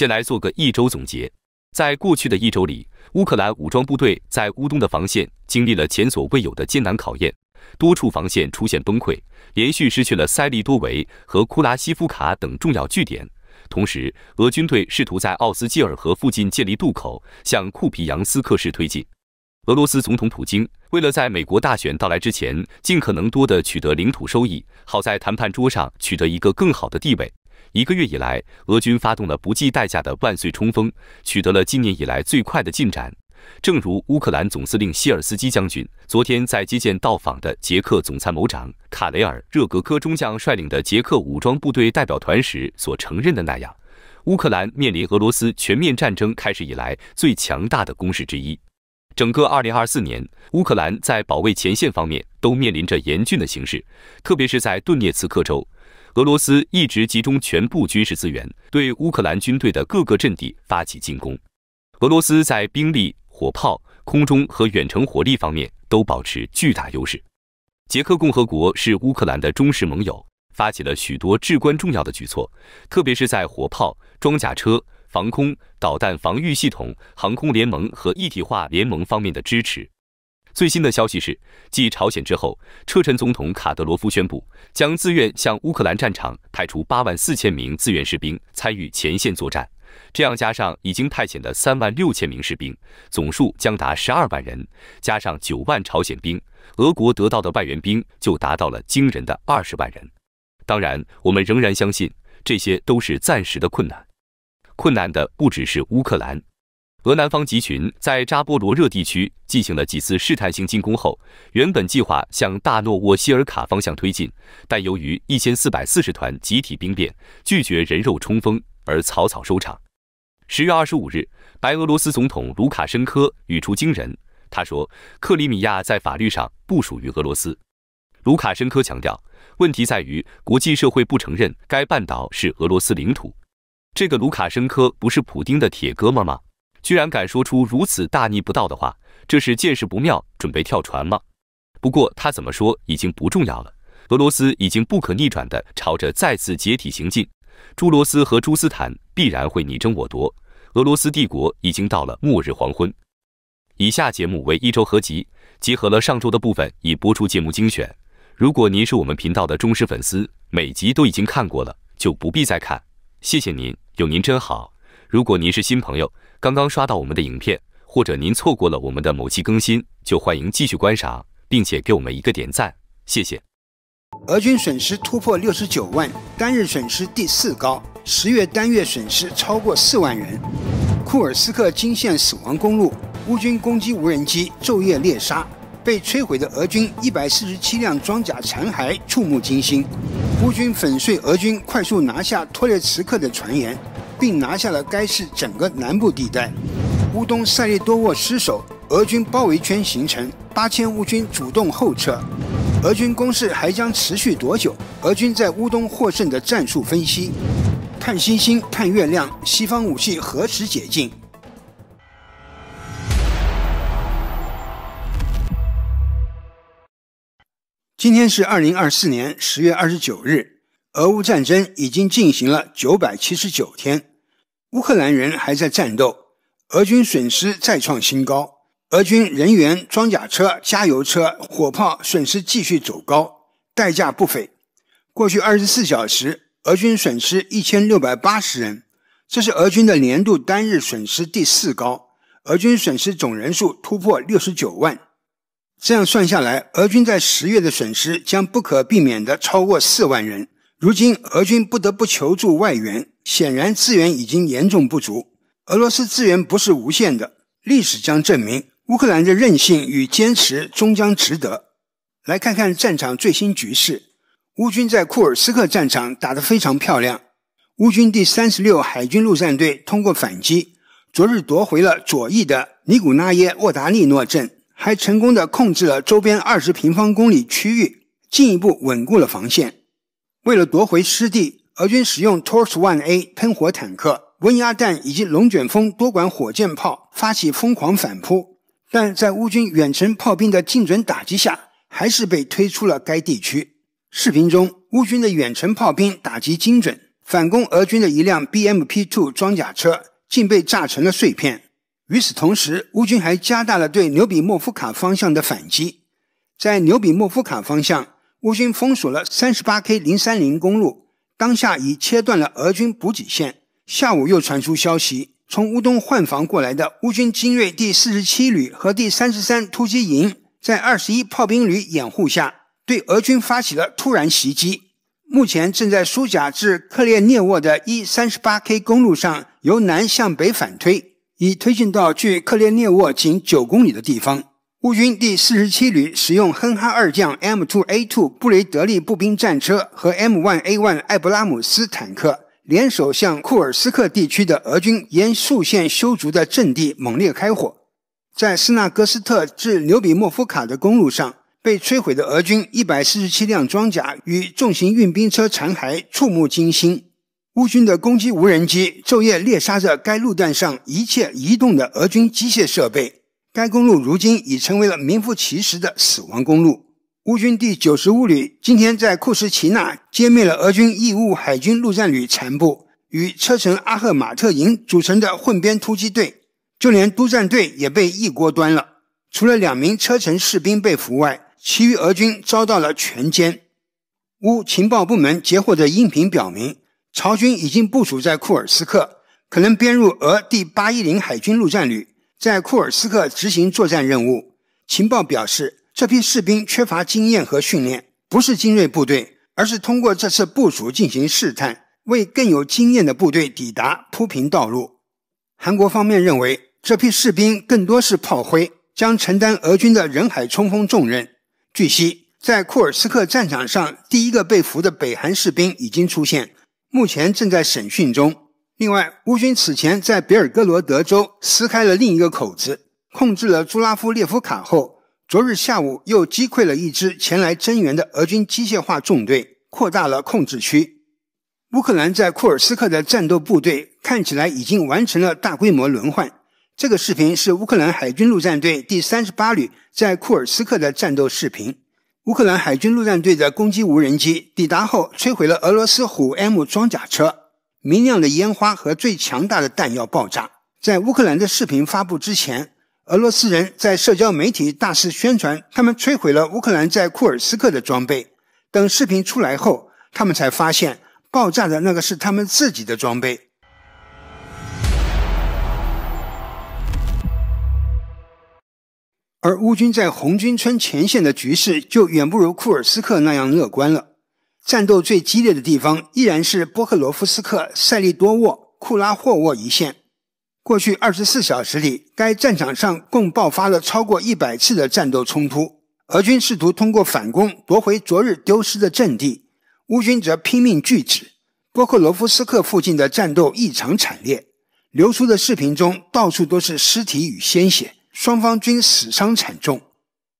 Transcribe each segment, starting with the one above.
先来做个一周总结。在过去的一周里，乌克兰武装部队在乌东的防线经历了前所未有的艰难考验，多处防线出现崩溃，连续失去了塞利多维和库拉西夫卡等重要据点。同时，俄军队试图在奥斯基尔河附近建立渡口，向库皮扬斯克市推进。俄罗斯总统普京为了在美国大选到来之前尽可能多的取得领土收益，好在谈判桌上取得一个更好的地位。一个月以来，俄军发动了不计代价的万岁冲锋，取得了今年以来最快的进展。正如乌克兰总司令希尔斯基将军昨天在接见到访的捷克总参谋长卡雷尔·热格科中将率领的捷克武装部队代表团时所承认的那样，乌克兰面临俄罗斯全面战争开始以来最强大的攻势之一。整个2024年，乌克兰在保卫前线方面都面临着严峻的形势，特别是在顿涅茨克州。俄罗斯一直集中全部军事资源对乌克兰军队的各个阵地发起进攻。俄罗斯在兵力、火炮、空中和远程火力方面都保持巨大优势。捷克共和国是乌克兰的忠实盟友，发起了许多至关重要的举措，特别是在火炮、装甲车、防空导弹防御系统、航空联盟和一体化联盟方面的支持。最新的消息是，继朝鲜之后，车臣总统卡德罗夫宣布将自愿向乌克兰战场派出八万四千名自愿士兵参与前线作战。这样加上已经派遣的三万六千名士兵，总数将达十二万人，加上九万朝鲜兵，俄国得到的外援兵就达到了惊人的二十万人。当然，我们仍然相信这些都是暂时的困难。困难的不只是乌克兰。俄南方集群在扎波罗热地区进行了几次试探性进攻后，原本计划向大诺沃希尔卡方向推进，但由于一千四百四十团集体兵变拒绝人肉冲锋而草草收场。十月二十五日，白俄罗斯总统卢卡申科语出惊人，他说：“克里米亚在法律上不属于俄罗斯。”卢卡申科强调，问题在于国际社会不承认该半岛是俄罗斯领土。这个卢卡申科不是普京的铁哥们吗？居然敢说出如此大逆不道的话，这是见势不妙准备跳船吗？不过他怎么说已经不重要了。俄罗斯已经不可逆转的朝着再次解体行进，朱罗斯和朱斯坦必然会你争我夺，俄罗斯帝国已经到了末日黄昏。以下节目为一周合集，集合了上周的部分已播出节目精选。如果您是我们频道的忠实粉丝，每集都已经看过了，就不必再看，谢谢您，有您真好。如果您是新朋友。刚刚刷到我们的影片，或者您错过了我们的某期更新，就欢迎继续观赏，并且给我们一个点赞，谢谢。俄军损失突破六十九万，单日损失第四高，十月单月损失超过四万人。库尔斯克惊现死亡公路，乌军攻击无人机昼夜猎杀，被摧毁的俄军一百四十七辆装甲残骸触目惊心。乌军粉碎俄军快速拿下托列茨克的传言。并拿下了该市整个南部地带。乌东塞利多沃失守，俄军包围圈形成，八千乌军主动后撤。俄军攻势还将持续多久？俄军在乌东获胜的战术分析。看星星，看月亮，西方武器何时解禁？今天是二零二四年十月二十九日，俄乌战争已经进行了九百七十九天。乌克兰人还在战斗，俄军损失再创新高。俄军人员、装甲车、加油车、火炮损失继续走高，代价不菲。过去二十四小时，俄军损失一千六百八十人，这是俄军的年度单日损失第四高。俄军损失总人数突破六十九万，这样算下来，俄军在十月的损失将不可避免地超过四万人。如今俄军不得不求助外援，显然资源已经严重不足。俄罗斯资源不是无限的，历史将证明乌克兰的韧性与坚持终将值得。来看看战场最新局势，乌军在库尔斯克战场打得非常漂亮。乌军第三十六海军陆战队通过反击，昨日夺回了左翼的尼古拉耶沃达利诺镇，还成功的控制了周边二十平方公里区域，进一步稳固了防线。为了夺回失地，俄军使用 t o r s e a 喷火坦克、温压弹以及龙卷风多管火箭炮发起疯狂反扑，但在乌军远程炮兵的精准打击下，还是被推出了该地区。视频中，乌军的远程炮兵打击精准，反攻俄军的一辆 BMP-2 装甲车竟被炸成了碎片。与此同时，乌军还加大了对纽比莫夫卡方向的反击，在纽比莫夫卡方向。乌军封锁了 38K030 公路，当下已切断了俄军补给线。下午又传出消息，从乌东换防过来的乌军精锐第四十七旅和第三十三突击营，在二十一炮兵旅掩护下，对俄军发起了突然袭击。目前正在苏贾至克列涅沃的 E38K 公路上由南向北反推，已推进到距克列涅沃仅九公里的地方。乌军第四十七旅使用哼哈二将 M2A2 布雷德利步兵战车和 M1A1 艾布拉姆斯坦克联手向库尔斯克地区的俄军沿竖线修筑的阵地猛烈开火。在斯纳格斯特至纽比莫夫卡的公路上，被摧毁的俄军147辆装甲与重型运兵车残骸触目惊心。乌军的攻击无人机昼夜猎杀着该路段上一切移动的俄军机械设备。该公路如今已成为了名副其实的死亡公路。乌军第九十五旅今天在库什奇纳歼灭了俄军义务海军陆战旅残部与车臣阿赫马特营组成的混编突击队，就连督战队也被一锅端了。除了两名车臣士兵被俘外，其余俄军遭到了全歼。乌情报部门截获的音频表明，朝军已经部署在库尔斯克，可能编入俄第八一零海军陆战旅。在库尔斯克执行作战任务，情报表示这批士兵缺乏经验和训练，不是精锐部队，而是通过这次部署进行试探，为更有经验的部队抵达铺平道路。韩国方面认为这批士兵更多是炮灰，将承担俄军的人海冲锋重任。据悉，在库尔斯克战场上，第一个被俘的北韩士兵已经出现，目前正在审讯中。另外，乌军此前在比尔哥罗德州撕开了另一个口子，控制了朱拉夫列夫卡后，昨日下午又击溃了一支前来增援的俄军机械化纵队，扩大了控制区。乌克兰在库尔斯克的战斗部队看起来已经完成了大规模轮换。这个视频是乌克兰海军陆战队第三十八旅在库尔斯克的战斗视频。乌克兰海军陆战队的攻击无人机抵达后，摧毁了俄罗斯虎 M 装甲车。明亮的烟花和最强大的弹药爆炸，在乌克兰的视频发布之前，俄罗斯人在社交媒体大肆宣传他们摧毁了乌克兰在库尔斯克的装备。等视频出来后，他们才发现爆炸的那个是他们自己的装备。而乌军在红军村前线的局势就远不如库尔斯克那样乐观了。战斗最激烈的地方依然是波克罗夫斯克、塞利多沃、库拉霍沃一线。过去二十四小时里，该战场上共爆发了超过一百次的战斗冲突。俄军试图通过反攻夺回昨日丢失的阵地，乌军则拼命拒止。波克罗夫斯克附近的战斗异常惨烈，流出的视频中到处都是尸体与鲜血，双方均死伤惨重。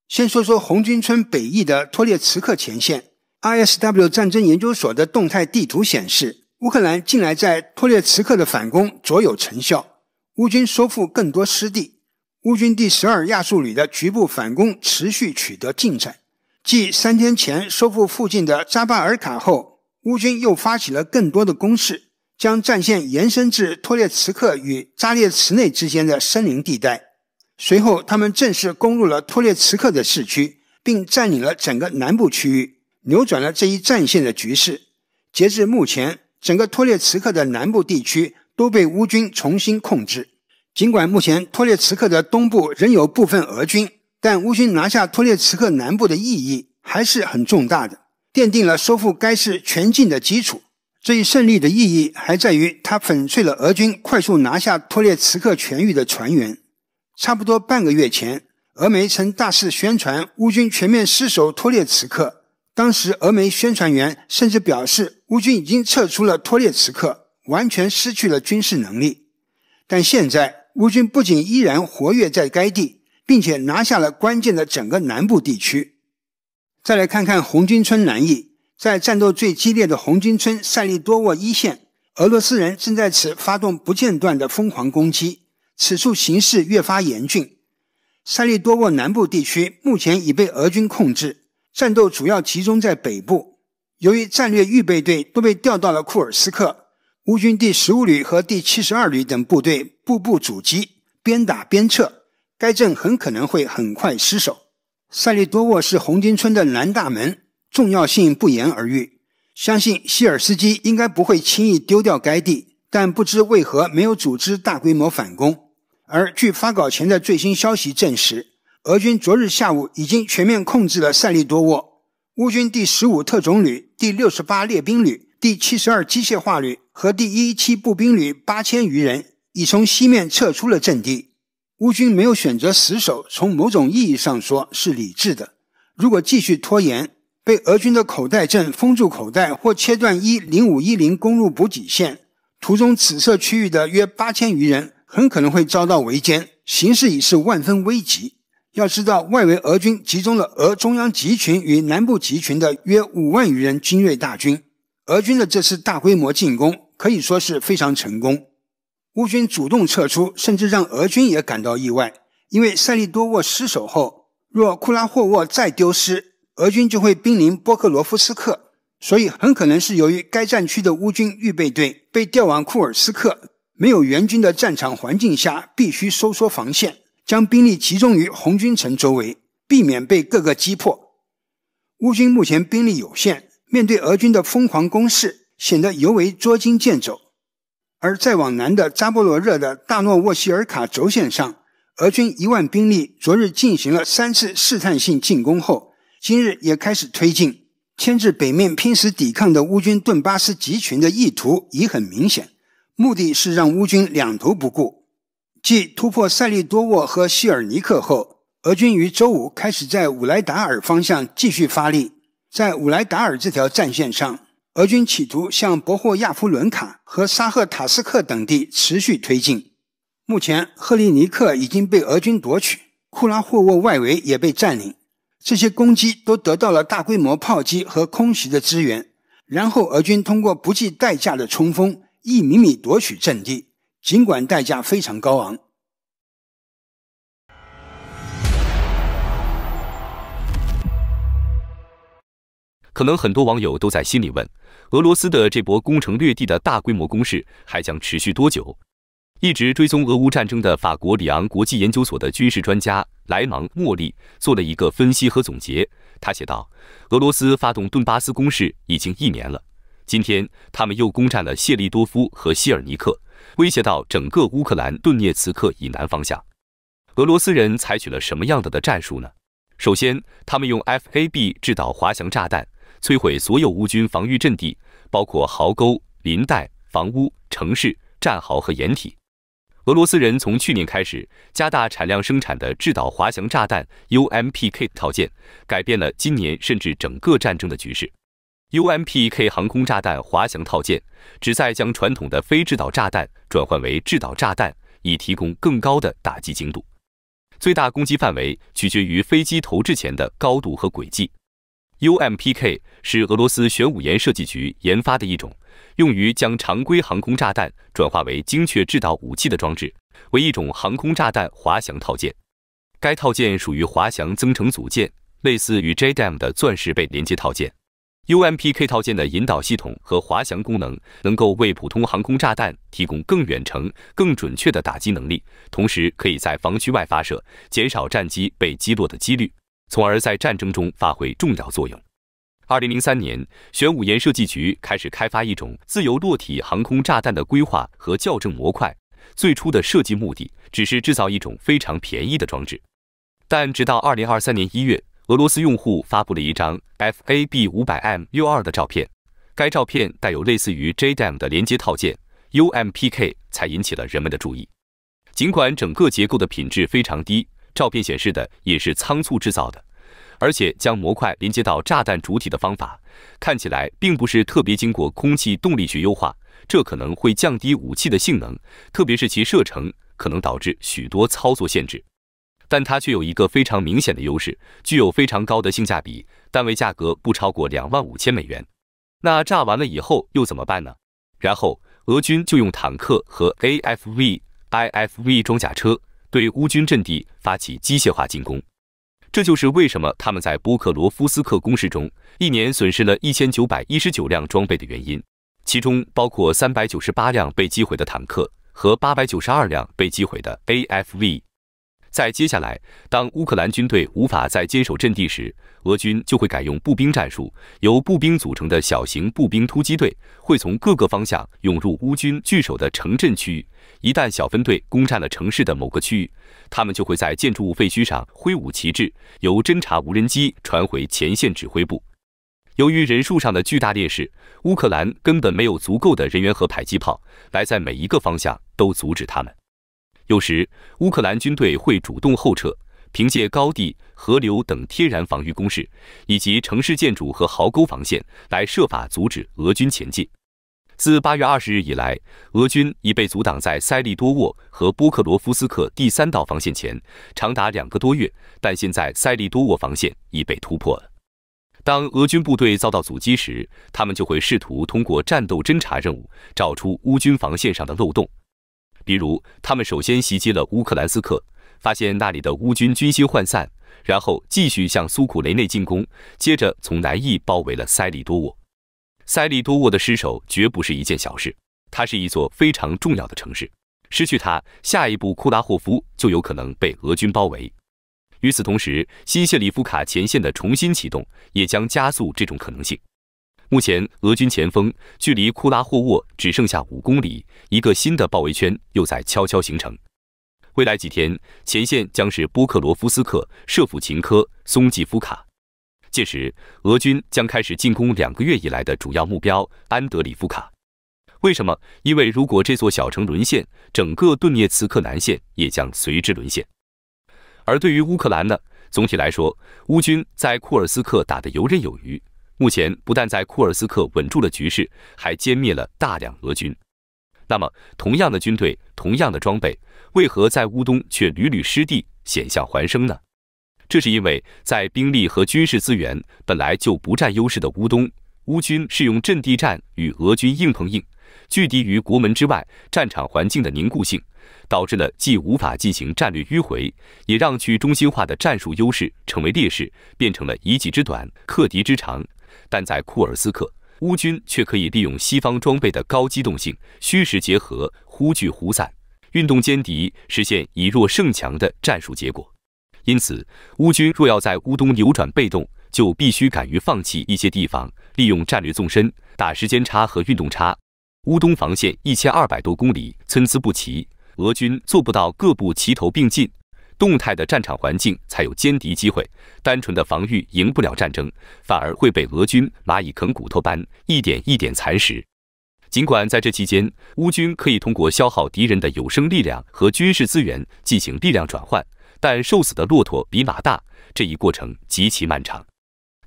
先说说红军村北翼的托列茨克前线。ISW 战争研究所的动态地图显示，乌克兰近来在托列茨克的反攻卓有成效。乌军收复更多失地，乌军第十二亚速旅的局部反攻持续取得进展。继三天前收复附近的扎巴尔卡后，乌军又发起了更多的攻势，将战线延伸至托列茨克与扎列茨内之间的森林地带。随后，他们正式攻入了托列茨克的市区，并占领了整个南部区域。扭转了这一战线的局势。截至目前，整个托列茨克的南部地区都被乌军重新控制。尽管目前托列茨克的东部仍有部分俄军，但乌军拿下托列茨克南部的意义还是很重大的，奠定了收复该市全境的基础。这一胜利的意义还在于，它粉碎了俄军快速拿下托列茨克全域的传言。差不多半个月前，俄媒曾大肆宣传乌军全面失守托列茨克。当时，俄媒宣传员甚至表示，乌军已经撤出了托列茨克，完全失去了军事能力。但现在，乌军不仅依然活跃在该地，并且拿下了关键的整个南部地区。再来看看红军村南翼，在战斗最激烈的红军村塞利多沃一线，俄罗斯人正在此发动不间断的疯狂攻击，此处形势越发严峻。塞利多沃南部地区目前已被俄军控制。战斗主要集中在北部，由于战略预备队都被调到了库尔斯克，乌军第十五旅和第七十二旅等部队步步阻击，边打边撤，该镇很可能会很快失守。塞利多沃是红军村的南大门，重要性不言而喻。相信希尔斯基应该不会轻易丢掉该地，但不知为何没有组织大规模反攻。而据发稿前的最新消息证实。俄军昨日下午已经全面控制了塞利多沃。乌军第十五特种旅、第六十八列兵旅、第七十二机械化旅和第一七步兵旅八千余人已从西面撤出了阵地。乌军没有选择死守，从某种意义上说是理智的。如果继续拖延，被俄军的口袋阵封住口袋或切断一零五一零公路补给线，途中紫色区域的约八千余人很可能会遭到围歼，形势已是万分危急。要知道，外围俄军集中了俄中央集群与南部集群的约五万余人精锐大军。俄军的这次大规模进攻可以说是非常成功。乌军主动撤出，甚至让俄军也感到意外，因为塞利多沃失守后，若库拉霍沃再丢失，俄军就会濒临波克罗夫斯克，所以很可能是由于该战区的乌军预备队被调往库尔斯克，没有援军的战场环境下，必须收缩防线。将兵力集中于红军城周围，避免被各个击破。乌军目前兵力有限，面对俄军的疯狂攻势，显得尤为捉襟见肘。而在往南的扎波罗热的大诺沃西尔卡轴线上，俄军一万兵力昨日进行了三次试探性进攻后，今日也开始推进，牵制北面拼死抵抗的乌军顿巴斯集群的意图已很明显，目的是让乌军两头不顾。继突破塞利多沃和希尔尼克后，俄军于周五开始在乌莱达尔方向继续发力。在乌莱达尔这条战线上，俄军企图向博霍亚夫伦卡和沙赫塔斯克等地持续推进。目前，赫利尼克已经被俄军夺取，库拉霍沃外围也被占领。这些攻击都得到了大规模炮击和空袭的支援。然后，俄军通过不计代价的冲锋，一米米夺取阵地。尽管代价非常高昂，可能很多网友都在心里问：俄罗斯的这波攻城略地的大规模攻势还将持续多久？一直追踪俄乌战争的法国里昂国际研究所的军事专家莱芒莫利做了一个分析和总结。他写道：“俄罗斯发动顿巴斯攻势已经一年了，今天他们又攻占了谢利多夫和希尔尼克。”威胁到整个乌克兰顿涅茨克以南方向，俄罗斯人采取了什么样的的战术呢？首先，他们用 FAB 制导滑翔炸弹摧毁所有乌军防御阵地，包括壕沟、林带、房屋、城市、战壕和掩体。俄罗斯人从去年开始加大产量生产的制导滑翔炸弹 UMPK 套件，改变了今年甚至整个战争的局势。UMPK 航空炸弹滑翔套件旨在将传统的非制导炸弹转换为制导炸弹，以提供更高的打击精度。最大攻击范围取决于飞机投掷前的高度和轨迹。UMPK 是俄罗斯玄武岩设计局研发的一种用于将常规航空炸弹转化为精确制导武器的装置，为一种航空炸弹滑翔套件。该套件属于滑翔增程组件，类似与 JDAM 的钻石背连接套件。UMPK 套件的引导系统和滑翔功能能够为普通航空炸弹提供更远程、更准确的打击能力，同时可以在防区外发射，减少战机被击落的几率，从而在战争中发挥重要作用。二零零三年，玄武岩设计局开始开发一种自由落体航空炸弹的规划和校正模块。最初的设计目的只是制造一种非常便宜的装置，但直到二零二三年一月。俄罗斯用户发布了一张 FAB 500M U2 的照片，该照片带有类似于 JDM a 的连接套件 UMPK，才引起了人们的注意。尽管整个结构的品质非常低，照片显示的也是仓促制造的，而且将模块连接到炸弹主体的方法看起来并不是特别经过空气动力学优化，这可能会降低武器的性能，特别是其射程，可能导致许多操作限制。但它却有一个非常明显的优势，具有非常高的性价比，单位价格不超过两万五千美元。那炸完了以后又怎么办呢？然后俄军就用坦克和 AFV、IFV 装甲车对乌军阵地发起机械化进攻。这就是为什么他们在波克罗夫斯克攻势中一年损失了一千九百一十九辆装备的原因，其中包括三百九十八辆被击毁的坦克和八百九十二辆被击毁的 AFV。在接下来，当乌克兰军队无法再坚守阵地时，俄军就会改用步兵战术。由步兵组成的小型步兵突击队会从各个方向涌入乌军据守的城镇区域。一旦小分队攻占了城市的某个区域，他们就会在建筑物废墟上挥舞旗帜，由侦察无人机传回前线指挥部。由于人数上的巨大劣势，乌克兰根本没有足够的人员和迫击炮来在每一个方向都阻止他们。有时，乌克兰军队会主动后撤，凭借高地、河流等天然防御工事，以及城市建筑和壕沟防线来设法阻止俄军前进。自八月二十日以来，俄军已被阻挡在塞利多沃和波克罗夫斯克第三道防线前长达两个多月，但现在塞利多沃防线已被突破了。当俄军部队遭到阻击时，他们就会试图通过战斗侦察任务找出乌军防线上的漏洞。比如，他们首先袭击了乌克兰斯克，发现那里的乌军军心涣散，然后继续向苏库雷内进攻，接着从南翼包围了塞利多沃。塞利多沃的失守绝不是一件小事，它是一座非常重要的城市，失去它，下一步库拉霍夫就有可能被俄军包围。与此同时，新谢里夫卡前线的重新启动也将加速这种可能性。目前，俄军前锋距离库拉霍沃只剩下五公里，一个新的包围圈又在悄悄形成。未来几天，前线将是波克罗夫斯克、舍甫琴科、松季夫卡。届时，俄军将开始进攻两个月以来的主要目标安德里夫卡。为什么？因为如果这座小城沦陷，整个顿涅茨克南线也将随之沦陷。而对于乌克兰呢？总体来说，乌军在库尔斯克打得游刃有余。目前不但在库尔斯克稳住了局势，还歼灭了大量俄军。那么，同样的军队，同样的装备，为何在乌东却屡屡失地、险象环生呢？这是因为在兵力和军事资源本来就不占优势的乌东，乌军是用阵地战与俄军硬碰硬，拒敌于国门之外。战场环境的凝固性，导致了既无法进行战略迂回，也让去中心化的战术优势成为劣势，变成了一己之短，克敌之长。但在库尔斯克，乌军却可以利用西方装备的高机动性，虚实结合，忽聚忽散，运动歼敌，实现以弱胜强的战术结果。因此，乌军若要在乌东扭转被动，就必须敢于放弃一些地方，利用战略纵深，打时间差和运动差。乌东防线一千二百多公里，参差不齐，俄军做不到各部齐头并进。动态的战场环境才有歼敌机会，单纯的防御赢不了战争，反而会被俄军蚂蚁啃骨头般一点一点蚕食。尽管在这期间，乌军可以通过消耗敌人的有生力量和军事资源进行力量转换，但瘦死的骆驼比马大，这一过程极其漫长。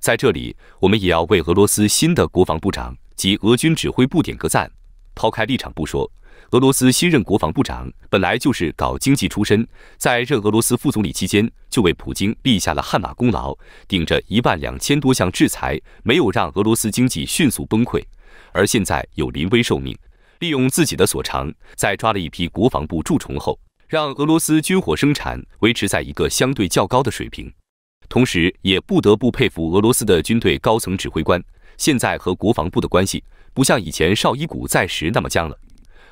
在这里，我们也要为俄罗斯新的国防部长及俄军指挥部点个赞，抛开立场不说。俄罗斯新任国防部长本来就是搞经济出身，在任俄罗斯副总理期间就为普京立下了汗马功劳，顶着一万两千多项制裁，没有让俄罗斯经济迅速崩溃。而现在又临危受命，利用自己的所长，在抓了一批国防部蛀虫后，让俄罗斯军火生产维持在一个相对较高的水平。同时，也不得不佩服俄罗斯的军队高层指挥官，现在和国防部的关系不像以前绍伊古在时那么僵了。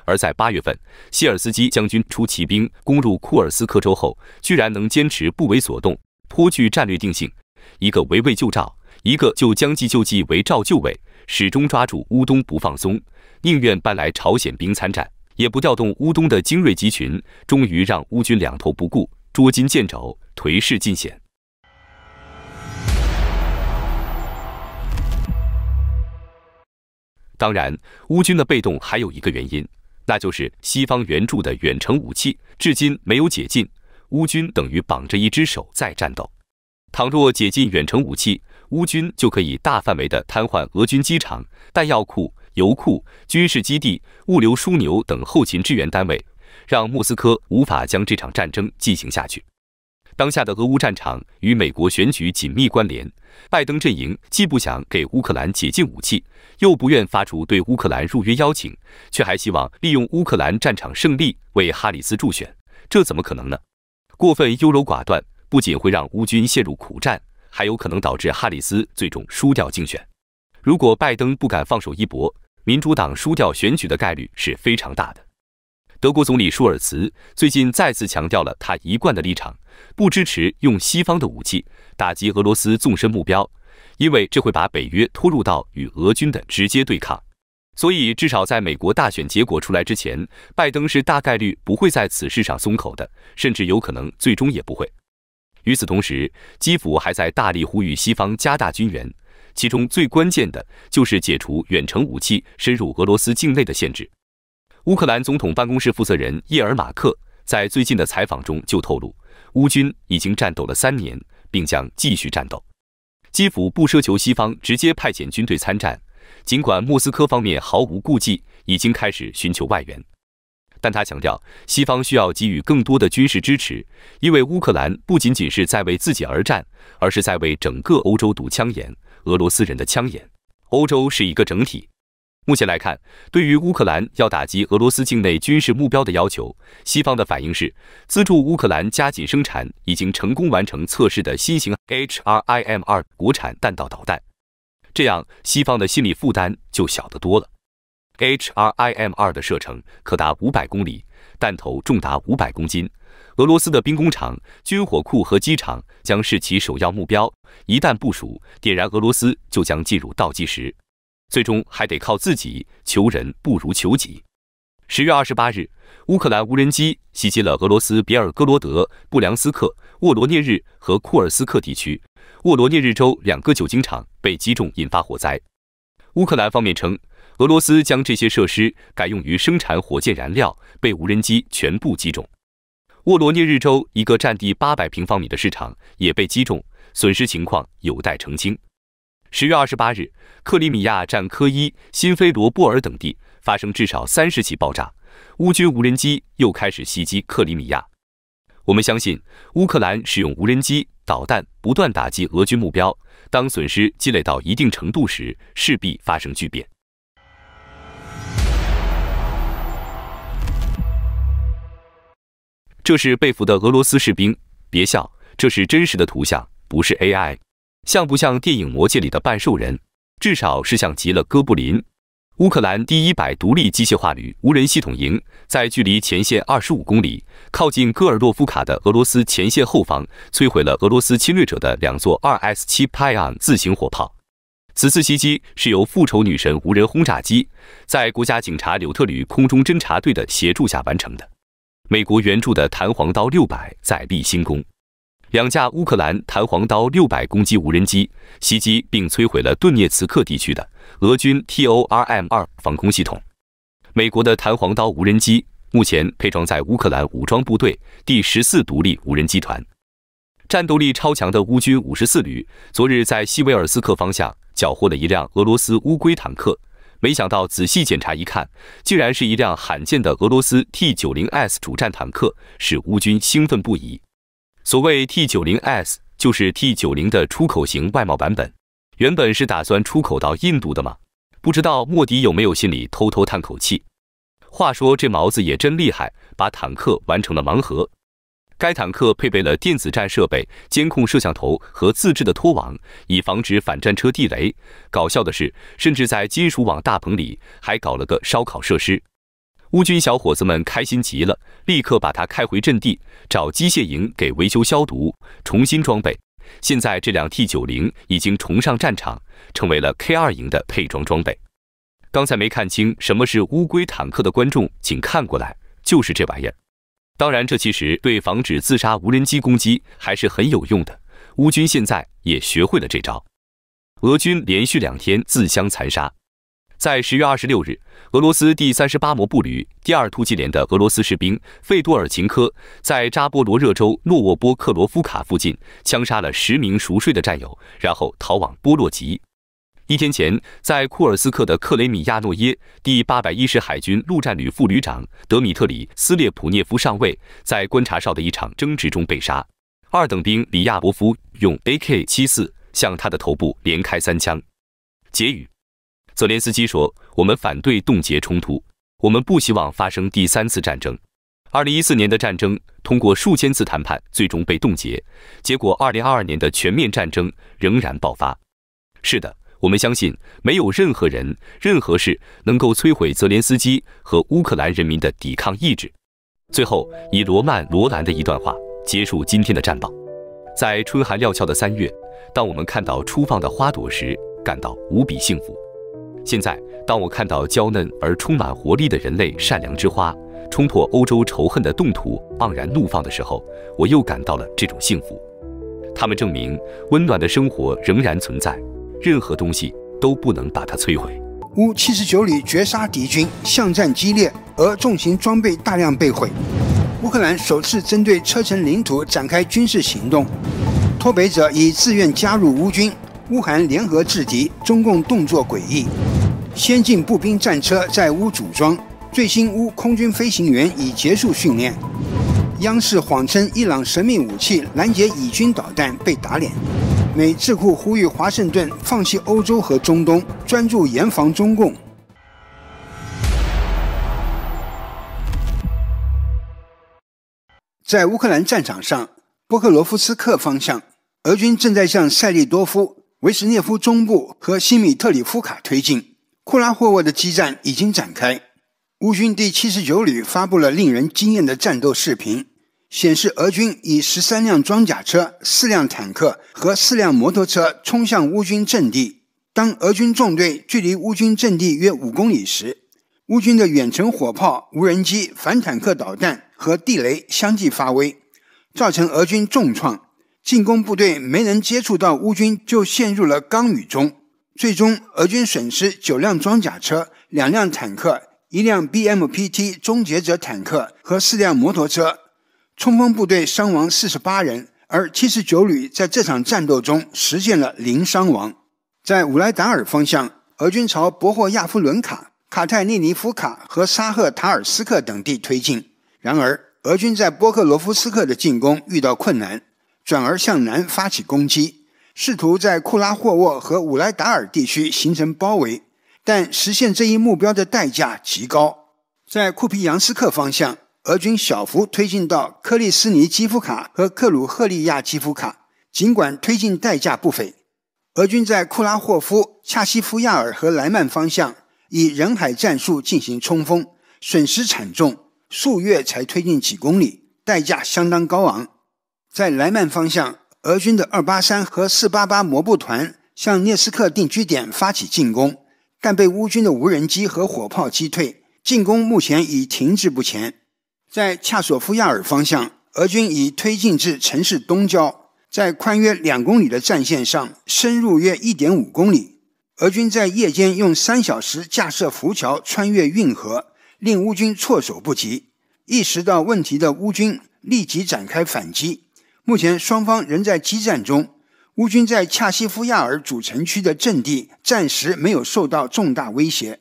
而在八月份，希尔斯基将军出骑兵攻入库尔斯克州后，居然能坚持不为所动，颇具战略定性。一个围魏救赵，一个就将计就计，围赵救魏，始终抓住乌东不放松，宁愿搬来朝鲜兵参战，也不调动乌东的精锐集群，终于让乌军两头不顾，捉襟见肘，颓势尽显。当然，乌军的被动还有一个原因。那就是西方援助的远程武器至今没有解禁，乌军等于绑着一只手在战斗。倘若解禁远程武器，乌军就可以大范围的瘫痪俄军机场、弹药库、油库、军事基地、物流枢纽等后勤支援单位，让莫斯科无法将这场战争进行下去。当下的俄乌战场与美国选举紧密关联，拜登阵营既不想给乌克兰解禁武器，又不愿发出对乌克兰入约邀请，却还希望利用乌克兰战场胜利为哈里斯助选，这怎么可能呢？过分优柔寡断，不仅会让乌军陷入苦战，还有可能导致哈里斯最终输掉竞选。如果拜登不敢放手一搏，民主党输掉选举的概率是非常大的。德国总理舒尔茨最近再次强调了他一贯的立场，不支持用西方的武器打击俄罗斯纵深目标，因为这会把北约拖入到与俄军的直接对抗。所以，至少在美国大选结果出来之前，拜登是大概率不会在此事上松口的，甚至有可能最终也不会。与此同时，基辅还在大力呼吁西方加大军援，其中最关键的就是解除远程武器深入俄罗斯境内的限制。乌克兰总统办公室负责人叶尔马克在最近的采访中就透露，乌军已经战斗了三年，并将继续战斗。基辅不奢求西方直接派遣军队参战，尽管莫斯科方面毫无顾忌，已经开始寻求外援，但他强调，西方需要给予更多的军事支持，因为乌克兰不仅仅是在为自己而战，而是在为整个欧洲堵枪眼，俄罗斯人的枪眼。欧洲是一个整体。目前来看，对于乌克兰要打击俄罗斯境内军事目标的要求，西方的反应是资助乌克兰加紧生产已经成功完成测试的新型 H R I M 二国产弹道导弹。这样，西方的心理负担就小得多了。H R I M 二的射程可达五百公里，弹头重达五百公斤。俄罗斯的兵工厂、军火库和机场将是其首要目标。一旦部署，点燃俄罗斯就将进入倒计时。最终还得靠自己，求人不如求己。十月二十八日，乌克兰无人机袭击了俄罗斯别尔哥罗德、布良斯克、沃罗涅日和库尔斯克地区，沃罗涅日州两个酒精厂被击中，引发火灾。乌克兰方面称，俄罗斯将这些设施改用于生产火箭燃料，被无人机全部击中。沃罗涅日州一个占地八百平方米的市场也被击中，损失情况有待澄清。十月二十八日，克里米亚占科伊、新菲罗布尔等地发生至少三十起爆炸，乌军无人机又开始袭击克里米亚。我们相信，乌克兰使用无人机、导弹不断打击俄军目标，当损失积累到一定程度时，势必发生巨变。这是被俘的俄罗斯士兵，别笑，这是真实的图像，不是 AI。像不像电影《魔戒》里的半兽人？至少是像极了哥布林。乌克兰第一百独立机械化旅无人系统营在距离前线二十五公里、靠近戈尔洛夫卡的俄罗斯前线后方，摧毁了俄罗斯侵略者的两座 2S7 Pyon 自行火炮。此次袭击是由复仇女神无人轰炸机在国家警察柳特旅空中侦察队的协助下完成的。美国援助的弹簧刀600在立新功。两架乌克兰“弹簧刀”六百攻击无人机袭击并摧毁了顿涅茨克地区的俄军 T O R M 二防空系统。美国的“弹簧刀”无人机目前配装在乌克兰武装部队第十四独立无人机团。战斗力超强的乌军五十四旅昨日在西维尔斯克方向缴获了一辆俄罗斯乌龟坦克，没想到仔细检查一看，竟然是一辆罕见的俄罗斯 T 九零 S 主战坦克，使乌军兴奋不已。所谓 T90S 就是 T90 的出口型外贸版本，原本是打算出口到印度的嘛？不知道莫迪有没有心里偷偷叹口气。话说这毛子也真厉害，把坦克玩成了盲盒。该坦克配备了电子战设备、监控摄像头和自制的拖网，以防止反战车地雷。搞笑的是，甚至在金属网大棚里还搞了个烧烤设施。乌军小伙子们开心极了，立刻把他开回阵地，找机械营给维修、消毒、重新装备。现在这辆 T90 已经重上战场，成为了 K2 营的配装装备。刚才没看清什么是乌龟坦克的观众，请看过来，就是这玩意儿。当然，这其实对防止自杀无人机攻击还是很有用的。乌军现在也学会了这招。俄军连续两天自相残杀。在十月二十六日，俄罗斯第三十八摩步旅第二突击连的俄罗斯士兵费多尔琴科在扎波罗热州诺沃波克罗夫卡附近枪杀了十名熟睡的战友，然后逃往波洛吉。一天前，在库尔斯克的克雷米亚诺耶第八百一十海军陆战旅副旅长德米特里斯列普涅夫上尉在观察哨的一场争执中被杀，二等兵里亚博夫用 AK-74 向他的头部连开三枪。结语。泽连斯基说：“我们反对冻结冲突，我们不希望发生第三次战争。二零一四年的战争通过数千次谈判最终被冻结，结果二零二二年的全面战争仍然爆发。是的，我们相信没有任何人、任何事能够摧毁泽连斯基和乌克兰人民的抵抗意志。”最后，以罗曼·罗兰的一段话结束今天的战报：在春寒料峭的三月，当我们看到初放的花朵时，感到无比幸福。现在，当我看到娇嫩而充满活力的人类善良之花冲破欧洲仇恨的冻土，盎然怒放的时候，我又感到了这种幸福。他们证明，温暖的生活仍然存在，任何东西都不能把它摧毁。乌七十九旅绝杀敌军，巷战激烈，而重型装备大量被毁。乌克兰首次针对车臣领土展开军事行动，脱北者已自愿加入乌军。乌韩联合制敌，中共动作诡异，先进步兵战车在乌组装，最新乌空军飞行员已结束训练。央视谎称伊朗神秘武器拦截以军导弹被打脸，美智库呼吁华盛顿放弃欧洲和中东，专注严防中共。在乌克兰战场上，波克罗夫斯克方向，俄军正在向塞利多夫。维什涅夫中部和西米特里夫卡推进，库拉霍沃的激战已经展开。乌军第七十九旅发布了令人惊艳的战斗视频，显示俄军以十三辆装甲车、四辆坦克和四辆摩托车冲向乌军阵地。当俄军纵队距离乌军阵地约五公里时，乌军的远程火炮、无人机、反坦克导弹和地雷相继发威，造成俄军重创。进攻部队没能接触到乌军，就陷入了钢雨中。最终，俄军损失九辆装甲车、两辆坦克、一辆 BMPT 终结者坦克和四辆摩托车。冲锋部队伤亡四十八人，而七十九旅在这场战斗中实现了零伤亡。在乌莱达尔方向，俄军朝博霍亚夫伦卡、卡泰涅尼夫卡和沙赫塔尔斯克等地推进。然而，俄军在波克罗夫斯克的进攻遇到困难。转而向南发起攻击，试图在库拉霍沃和武莱达尔地区形成包围，但实现这一目标的代价极高。在库皮扬斯克方向，俄军小幅推进到克里斯尼基夫卡和克鲁赫利亚基夫卡，尽管推进代价不菲。俄军在库拉霍夫、恰西夫亚尔和莱曼方向以人海战术进行冲锋，损失惨重，数月才推进几公里，代价相当高昂。在莱曼方向，俄军的283和488摩步团向涅斯特定居点发起进攻，但被乌军的无人机和火炮击退，进攻目前已停滞不前。在恰索夫亚尔方向，俄军已推进至城市东郊，在宽约两公里的战线上深入约一点五公里。俄军在夜间用三小时架设浮桥穿越运河，令乌军措手不及。意识到问题的乌军立即展开反击。目前双方仍在激战中，乌军在恰西夫亚尔主城区的阵地暂时没有受到重大威胁。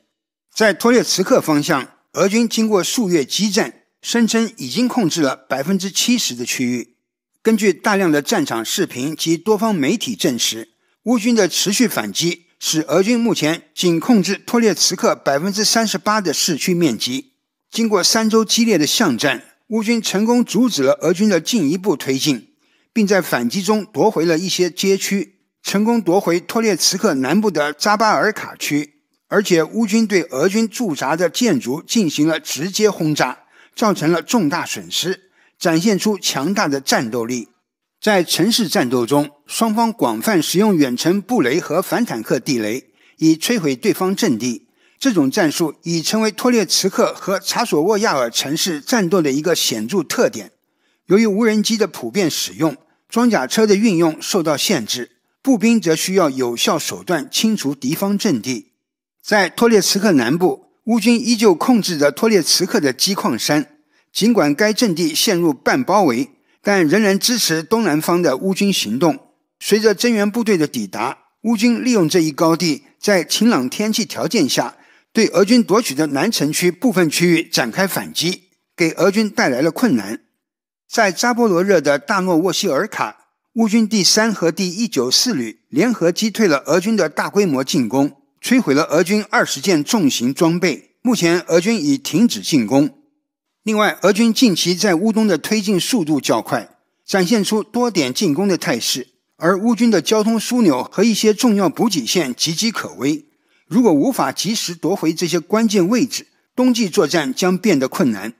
在托列茨克方向，俄军经过数月激战，声称已经控制了百分之七十的区域。根据大量的战场视频及多方媒体证实，乌军的持续反击使俄军目前仅控制托列茨克百分之三十八的市区面积。经过三周激烈的巷战，乌军成功阻止了俄军的进一步推进。并在反击中夺回了一些街区，成功夺回托列茨克南部的扎巴尔卡区，而且乌军对俄军驻扎的建筑进行了直接轰炸，造成了重大损失，展现出强大的战斗力。在城市战斗中，双方广泛使用远程布雷和反坦克地雷，以摧毁对方阵地。这种战术已成为托列茨克和查索沃亚尔城市战斗的一个显著特点。由于无人机的普遍使用，装甲车的运用受到限制，步兵则需要有效手段清除敌方阵地。在托列茨克南部，乌军依旧控制着托列茨克的机矿山，尽管该阵地陷入半包围，但仍然支持东南方的乌军行动。随着增援部队的抵达，乌军利用这一高地，在晴朗天气条件下，对俄军夺取的南城区部分区域展开反击，给俄军带来了困难。在扎波罗热的大诺沃西尔卡，乌军第三和第一九四旅联合击退了俄军的大规模进攻，摧毁了俄军二十件重型装备。目前，俄军已停止进攻。另外，俄军近期在乌东的推进速度较快，展现出多点进攻的态势，而乌军的交通枢纽和一些重要补给线岌岌可危。如果无法及时夺回这些关键位置，冬季作战将变得困难。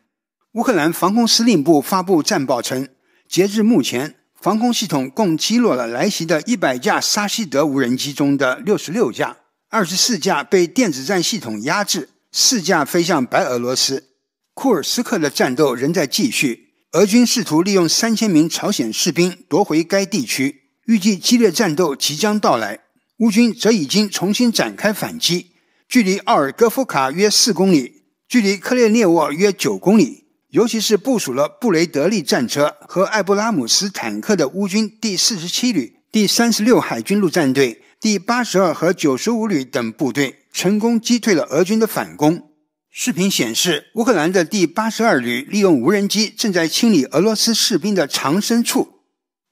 乌克兰防空司令部发布战报称，截至目前，防空系统共击落了来袭的100架沙希德无人机中的66架，24架被电子战系统压制，4架飞向白俄罗斯。库尔斯克的战斗仍在继续，俄军试图利用3000名朝鲜士兵夺回该地区，预计激烈战斗即将到来。乌军则已经重新展开反击，距离奥尔戈夫卡约4公里，距离克列涅沃约9公里。尤其是部署了布雷德利战车和艾布拉姆斯坦克的乌军第四十七旅、第三十六海军陆战队、第八十二和九十五旅等部队，成功击退了俄军的反攻。视频显示，乌克兰的第八十二旅利用无人机正在清理俄罗斯士兵的藏身处。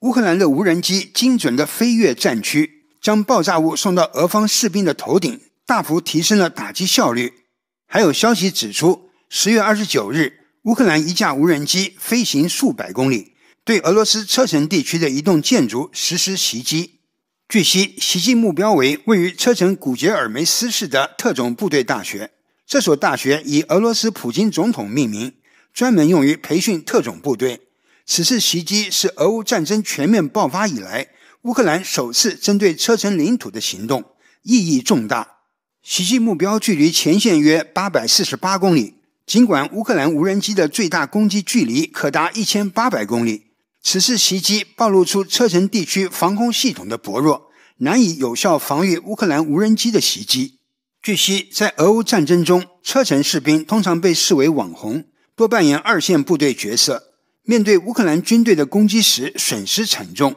乌克兰的无人机精准地飞越战区，将爆炸物送到俄方士兵的头顶，大幅提升了打击效率。还有消息指出，十月二十九日。乌克兰一架无人机飞行数百公里，对俄罗斯车臣地区的一栋建筑实施袭击。据悉，袭击目标为位于车臣古杰尔梅斯市的特种部队大学。这所大学以俄罗斯普京总统命名，专门用于培训特种部队。此次袭击是俄乌战争全面爆发以来乌克兰首次针对车臣领土的行动，意义重大。袭击目标距离前线约八百四十八公里。尽管乌克兰无人机的最大攻击距离可达一千八百公里，此次袭击暴露出车臣地区防空系统的薄弱，难以有效防御乌克兰无人机的袭击。据悉，在俄乌战争中，车臣士兵通常被视为网红，多扮演二线部队角色。面对乌克兰军队的攻击时，损失惨重。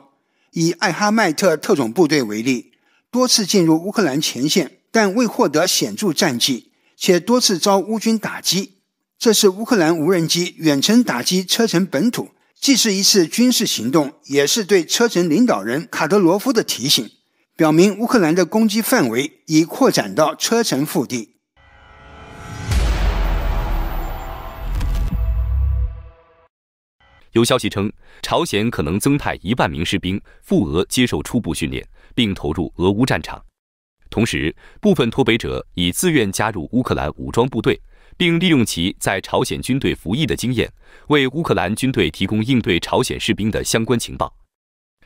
以艾哈迈特特种部队为例，多次进入乌克兰前线，但未获得显著战绩，且多次遭乌军打击。这是乌克兰无人机远程打击车臣本土，既是一次军事行动，也是对车臣领导人卡德罗夫的提醒，表明乌克兰的攻击范围已扩展到车臣腹地。有消息称，朝鲜可能增派一万名士兵赴俄接受初步训练，并投入俄乌战场。同时，部分脱北者已自愿加入乌克兰武装部队。并利用其在朝鲜军队服役的经验，为乌克兰军队提供应对朝鲜士兵的相关情报。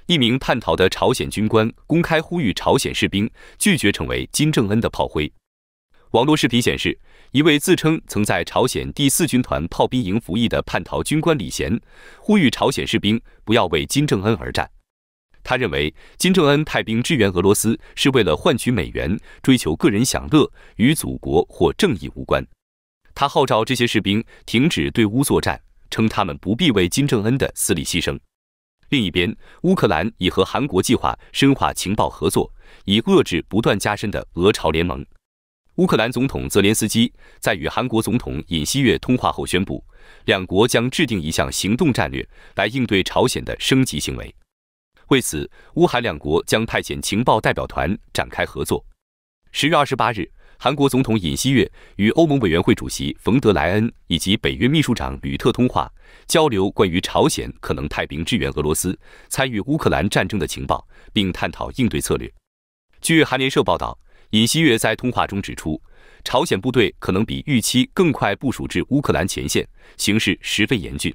一名叛逃的朝鲜军官公开呼吁朝鲜士兵拒绝成为金正恩的炮灰。网络视频显示，一位自称曾在朝鲜第四军团炮兵营服役的叛逃军官李贤呼吁朝鲜士兵不要为金正恩而战。他认为，金正恩派兵支援俄罗斯是为了换取美元，追求个人享乐，与祖国或正义无关。他号召这些士兵停止对乌作战，称他们不必为金正恩的私利牺牲。另一边，乌克兰已和韩国计划深化情报合作，以遏制不断加深的俄朝联盟。乌克兰总统泽连斯基在与韩国总统尹锡悦通话后宣布，两国将制定一项行动战略来应对朝鲜的升级行为。为此，乌韩两国将派遣情报代表团展开合作。十月二十八日。韩国总统尹锡悦与欧盟委员会主席冯德莱恩以及北约秘书长吕特通话，交流关于朝鲜可能派兵支援俄罗斯参与乌克兰战争的情报，并探讨应对策略。据韩联社报道，尹锡悦在通话中指出，朝鲜部队可能比预期更快部署至乌克兰前线，形势十分严峻。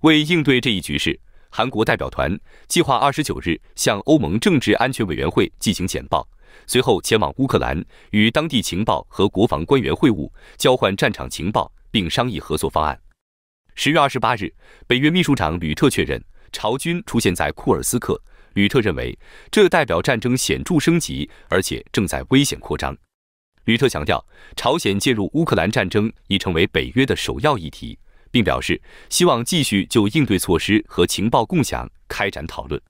为应对这一局势，韩国代表团计划二十九日向欧盟政治安全委员会进行简报。随后前往乌克兰，与当地情报和国防官员会晤，交换战场情报，并商议合作方案。十月二十八日，北约秘书长吕特确认朝军出现在库尔斯克。吕特认为，这代表战争显著升级，而且正在危险扩张。吕特强调，朝鲜介入乌克兰战争已成为北约的首要议题，并表示希望继续就应对措施和情报共享开展讨论。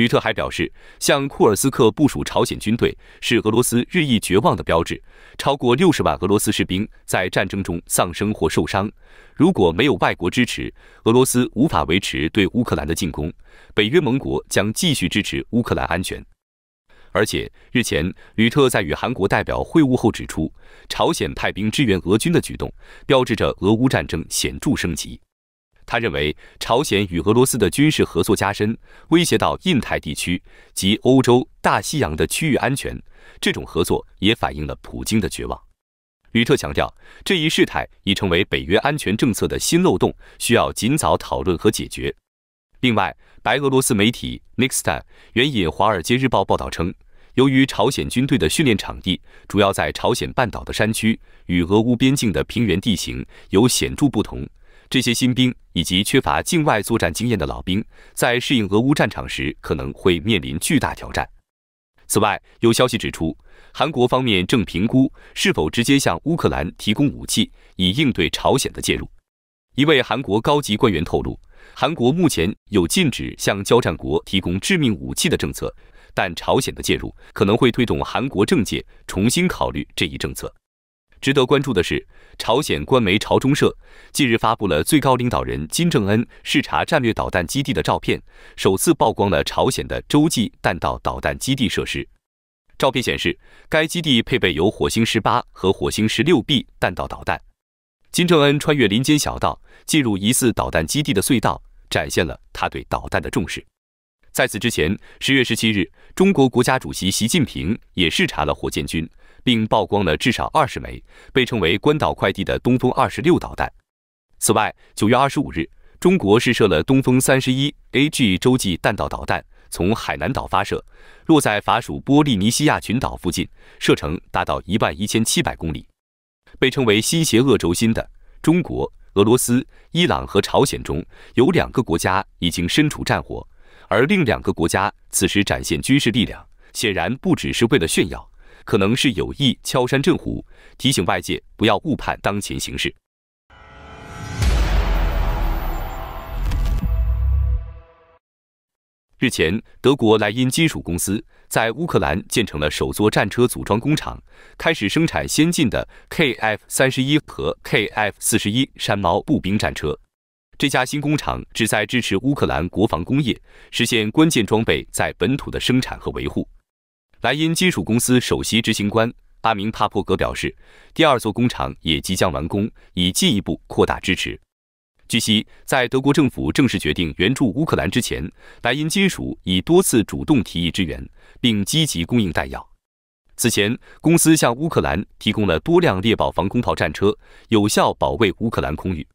吕特还表示，向库尔斯克部署朝鲜军队是俄罗斯日益绝望的标志。超过六十万俄罗斯士兵在战争中丧生或受伤。如果没有外国支持，俄罗斯无法维持对乌克兰的进攻。北约盟国将继续支持乌克兰安全。而且，日前，吕特在与韩国代表会晤后指出，朝鲜派兵支援俄军的举动标志着俄乌战争显著升级。他认为，朝鲜与俄罗斯的军事合作加深，威胁到印太地区及欧洲大西洋的区域安全。这种合作也反映了普京的绝望。吕特强调，这一事态已成为北约安全政策的新漏洞，需要尽早讨论和解决。另外，白俄罗斯媒体 n i x t a m 援引《华尔街日报》报道称，由于朝鲜军队的训练场地主要在朝鲜半岛的山区，与俄乌边境的平原地形有显著不同。这些新兵以及缺乏境外作战经验的老兵，在适应俄乌战场时可能会面临巨大挑战。此外，有消息指出，韩国方面正评估是否直接向乌克兰提供武器，以应对朝鲜的介入。一位韩国高级官员透露，韩国目前有禁止向交战国提供致命武器的政策，但朝鲜的介入可能会推动韩国政界重新考虑这一政策。值得关注的是。朝鲜官媒朝中社近日发布了最高领导人金正恩视察战略导弹基地的照片，首次曝光了朝鲜的洲际弹道导弹基地设施。照片显示，该基地配备有“火星十八”和“火星十六 B” 弹道导弹。金正恩穿越林间小道，进入疑似导弹基地的隧道，展现了他对导弹的重视。在此之前，十月十七日，中国国家主席习近平也视察了火箭军。并曝光了至少二十枚被称为“关岛快递”的东风二十六导弹。此外，九月二十五日，中国试射了东风三十一 AG 洲际弹道导弹，从海南岛发射，落在法属波利尼西亚群岛附近，射程达到一万一千七百公里。被称为“新邪恶轴心”的中国、俄罗斯、伊朗和朝鲜中有两个国家已经身处战火，而另两个国家此时展现军事力量，显然不只是为了炫耀。可能是有意敲山震虎，提醒外界不要误判当前形势。日前，德国莱茵金属公司在乌克兰建成了首座战车组装工厂，开始生产先进的 KF 三十一和 KF 四十一山猫步兵战车。这家新工厂旨在支持乌克兰国防工业，实现关键装备在本土的生产和维护。莱茵金属公司首席执行官阿明·帕珀格表示，第二座工厂也即将完工，以进一步扩大支持。据悉，在德国政府正式决定援助乌克兰之前，莱茵金属已多次主动提议支援，并积极供应弹药。此前，公司向乌克兰提供了多辆猎豹防空炮战车，有效保卫乌克兰空域。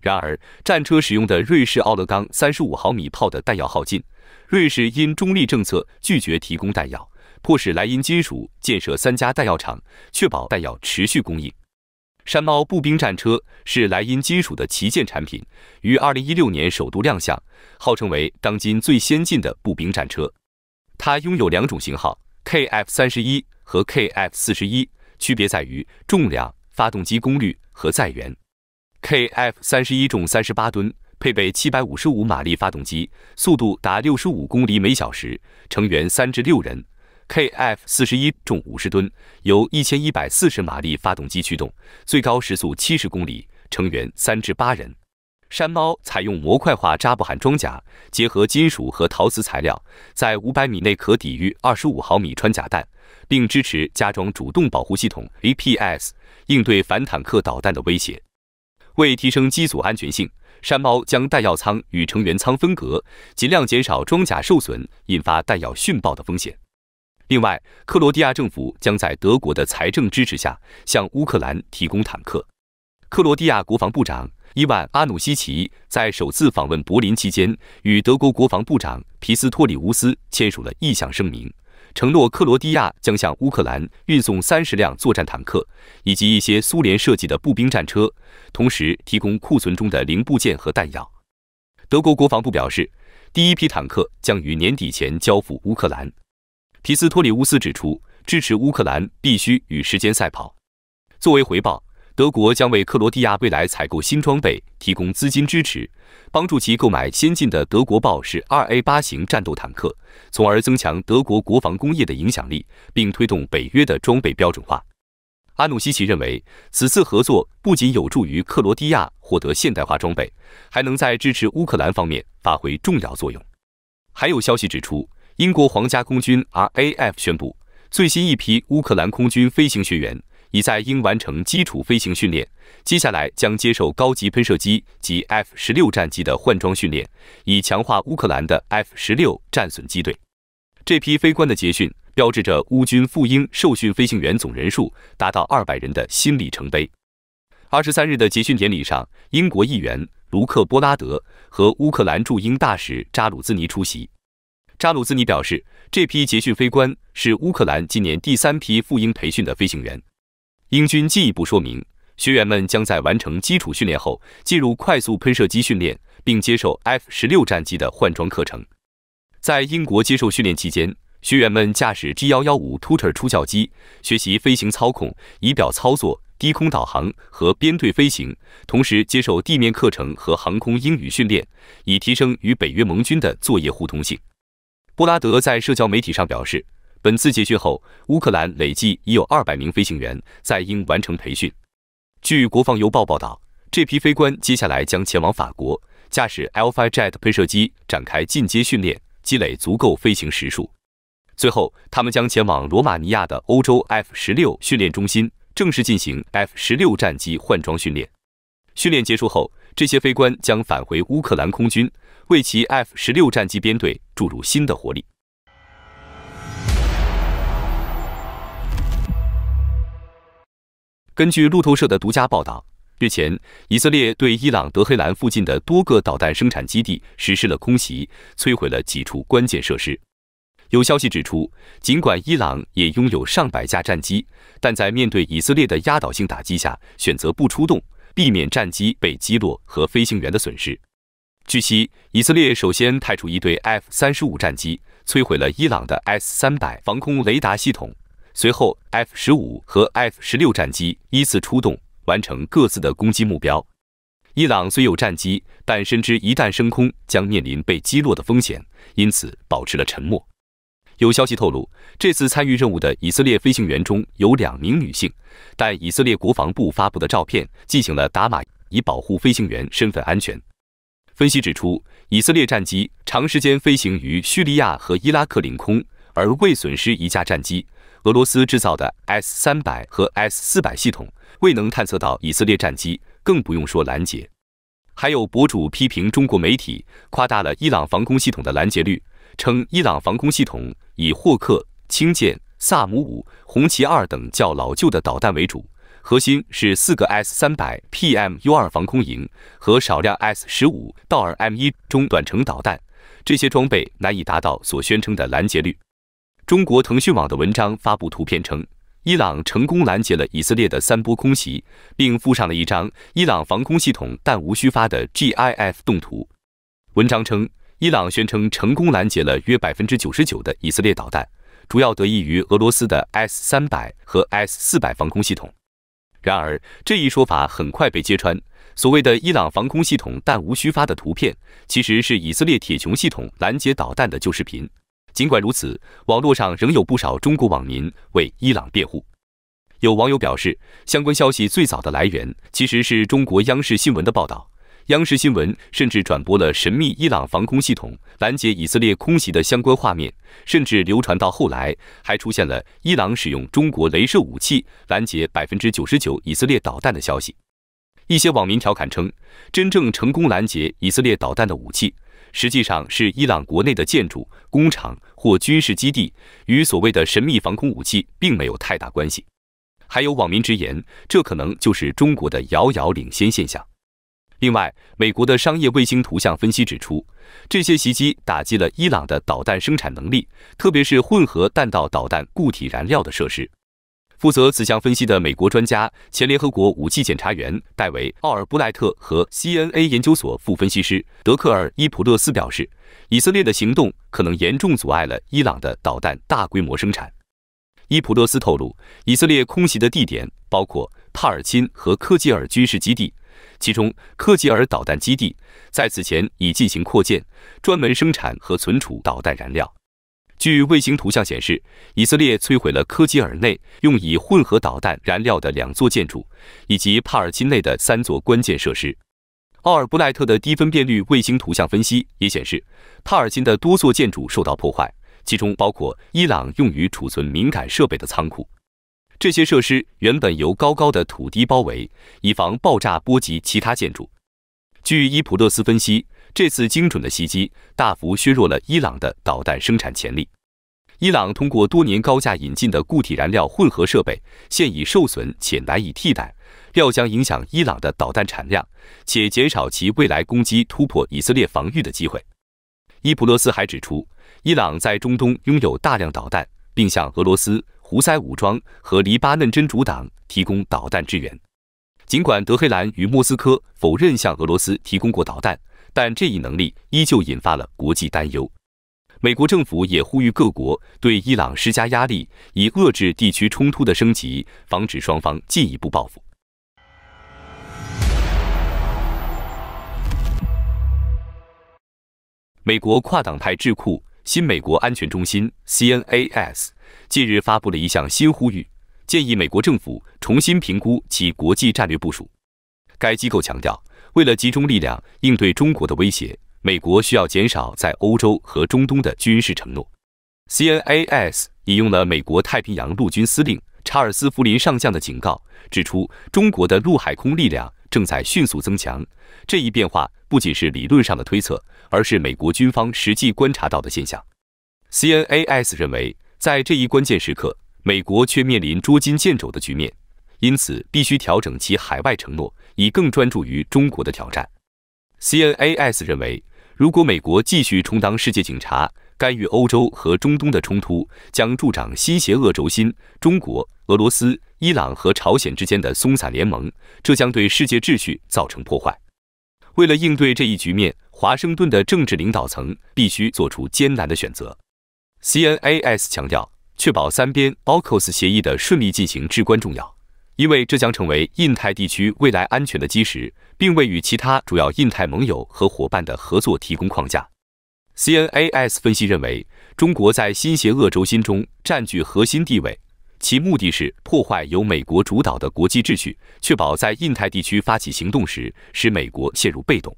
然而，战车使用的瑞士奥勒冈三十五毫米炮的弹药耗尽，瑞士因中立政策拒绝提供弹药。迫使莱茵金属建设三家弹药厂，确保弹药持续供应。山猫步兵战车是莱茵金属的旗舰产品，于二零一六年首度亮相，号称为当今最先进的步兵战车。它拥有两种型号：KF 三十一和 KF 四十一，区别在于重量、发动机功率和载员。KF 三十一重三十八吨，配备七百五十五马力发动机，速度达六十五公里每小时，成员三至六人。Kf 四十一重五十吨，由一千一百四十马力发动机驱动，最高时速七十公里，成员三至八人。山猫采用模块化扎布罕装甲，结合金属和陶瓷材料，在五百米内可抵御二十五毫米穿甲弹，并支持加装主动保护系统 APS 应对反坦克导弹的威胁。为提升机组安全性，山猫将弹药仓与成员仓分隔，尽量减少装甲受损引发弹药殉爆的风险。另外，克罗地亚政府将在德国的财政支持下，向乌克兰提供坦克。克罗地亚国防部长伊万·阿努西奇在首次访问柏林期间，与德国国防部长皮斯托里乌斯签署了意向声明，承诺克罗地亚将向乌克兰运送三十辆作战坦克，以及一些苏联设计的步兵战车，同时提供库存中的零部件和弹药。德国国防部表示，第一批坦克将于年底前交付乌克兰。皮斯托里乌斯指出，支持乌克兰必须与时间赛跑。作为回报，德国将为克罗地亚未来采购新装备提供资金支持，帮助其购买先进的德国豹式二 A 八型战斗坦克，从而增强德国国防工业的影响力，并推动北约的装备标准化。阿努西奇认为，此次合作不仅有助于克罗地亚获得现代化装备，还能在支持乌克兰方面发挥重要作用。还有消息指出。英国皇家空军 （RAF） 宣布，最新一批乌克兰空军飞行学员已在英完成基础飞行训练，接下来将接受高级喷射机及 F-16 战机的换装训练，以强化乌克兰的 F-16 战损机队。这批飞官的捷训标志着乌军赴英受训飞行员总人数达到二百人的新里程碑。二十三日的捷训典礼上，英国议员卢克·波拉德和乌克兰驻英大使扎鲁兹尼出席。扎鲁兹尼表示，这批捷训飞官是乌克兰今年第三批赴英培训的飞行员。英军进一步说明，学员们将在完成基础训练后，进入快速喷射机训练，并接受 F 十六战机的换装课程。在英国接受训练期间，学员们驾驶 G 幺幺五 Tutor 出校机，学习飞行操控、仪表操作、低空导航和编队飞行，同时接受地面课程和航空英语训练，以提升与北约盟军的作业互通性。布拉德在社交媒体上表示，本次集训后，乌克兰累计已有200名飞行员在英完成培训。据《国防邮报》报道，这批飞官接下来将前往法国，驾驶 Alphajet 喷射机展开进阶训练，积累足够飞行时数。最后，他们将前往罗马尼亚的欧洲 F-16 训练中心，正式进行 F-16 战机换装训练。训练结束后，这些飞官将返回乌克兰空军。为其 F 十六战机编队注入新的活力。根据路透社的独家报道，日前，以色列对伊朗德黑兰附近的多个导弹生产基地实施了空袭，摧毁了几处关键设施。有消息指出，尽管伊朗也拥有上百架战机，但在面对以色列的压倒性打击下，选择不出动，避免战机被击落和飞行员的损失。据悉，以色列首先派出一对 F 三十五战机摧毁了伊朗的 S 三百防空雷达系统，随后 F 十五和 F 十六战机依次出动，完成各自的攻击目标。伊朗虽有战机，但深知一旦升空将面临被击落的风险，因此保持了沉默。有消息透露，这次参与任务的以色列飞行员中有两名女性，但以色列国防部发布的照片进行了打码，以保护飞行员身份安全。分析指出，以色列战机长时间飞行于叙利亚和伊拉克领空，而未损失一架战机。俄罗斯制造的 S 三百和 S 四百系统未能探测到以色列战机，更不用说拦截。还有博主批评中国媒体夸大了伊朗防空系统的拦截率，称伊朗防空系统以霍克、轻剑、萨姆五、红旗二等较老旧的导弹为主。核心是四个 S 三百 P M U 二防空营和少量 S 十五道尔 M 一中短程导弹。这些装备难以达到所宣称的拦截率。中国腾讯网的文章发布图片称，伊朗成功拦截了以色列的三波空袭，并附上了一张伊朗防空系统弹无虚发的 GIF 动图。文章称，伊朗宣称成功拦截了约百分之九十九的以色列导弹，主要得益于俄罗斯的 S 三百和 S 四百防空系统。然而，这一说法很快被揭穿。所谓的伊朗防空系统弹无虚发的图片，其实是以色列铁穹系统拦截导弹的旧视频。尽管如此，网络上仍有不少中国网民为伊朗辩护。有网友表示，相关消息最早的来源其实是中国央视新闻的报道。央视新闻甚至转播了神秘伊朗防空系统拦截以色列空袭的相关画面，甚至流传到后来还出现了伊朗使用中国镭射武器拦截百分之九十九以色列导弹的消息。一些网民调侃称，真正成功拦截以色列导弹的武器，实际上是伊朗国内的建筑、工厂或军事基地，与所谓的神秘防空武器并没有太大关系。还有网民直言，这可能就是中国的遥遥领先现象。另外，美国的商业卫星图像分析指出，这些袭击打击了伊朗的导弹生产能力，特别是混合弹道导弹固体燃料的设施。负责此项分析的美国专家、前联合国武器检查员戴维·奥尔布莱特和 CNA 研究所副分析师德克尔·伊普勒斯表示，以色列的行动可能严重阻碍了伊朗的导弹大规模生产。伊普勒斯透露，以色列空袭的地点包括帕尔钦和科吉尔军事基地。其中，科吉尔导弹基地在此前已进行扩建，专门生产和存储导弹燃料。据卫星图像显示，以色列摧毁了科吉尔内用以混合导弹燃料的两座建筑，以及帕尔金内的三座关键设施。奥尔布赖特的低分辨率卫星图像分析也显示，帕尔金的多座建筑受到破坏，其中包括伊朗用于储存敏感设备的仓库。这些设施原本由高高的土堤包围，以防爆炸波及其他建筑。据伊普勒斯分析，这次精准的袭击大幅削弱了伊朗的导弹生产潜力。伊朗通过多年高价引进的固体燃料混合设备现已受损且难以替代，料将影响伊朗的导弹产量，且减少其未来攻击突破以色列防御的机会。伊普勒斯还指出，伊朗在中东拥有大量导弹，并向俄罗斯。胡塞武装和黎巴嫩真主党提供导弹支援。尽管德黑兰与莫斯科否认向俄罗斯提供过导弹，但这一能力依旧引发了国际担忧。美国政府也呼吁各国对伊朗施加压力，以遏制地区冲突的升级，防止双方进一步报复。美国跨党派智库新美国安全中心 （CNAS）。近日发布了一项新呼吁，建议美国政府重新评估其国际战略部署。该机构强调，为了集中力量应对中国的威胁，美国需要减少在欧洲和中东的军事承诺。C N A S 引用了美国太平洋陆军司令查尔斯·弗林上将的警告，指出中国的陆海空力量正在迅速增强。这一变化不仅是理论上的推测，而是美国军方实际观察到的现象。C N A S 认为。在这一关键时刻，美国却面临捉襟见肘的局面，因此必须调整其海外承诺，以更专注于中国的挑战。C N A S 认为，如果美国继续充当世界警察，干预欧洲和中东的冲突，将助长新邪恶轴心——中国、俄罗斯、伊朗和朝鲜之间的松散联盟，这将对世界秩序造成破坏。为了应对这一局面，华盛顿的政治领导层必须做出艰难的选择。CNAS 强调，确保三边 BOCOS 协议的顺利进行至关重要，因为这将成为印太地区未来安全的基石，并为与其他主要印太盟友和伙伴的合作提供框架。CNAS 分析认为，中国在新邪恶轴心中占据核心地位，其目的是破坏由美国主导的国际秩序，确保在印太地区发起行动时使美国陷入被动。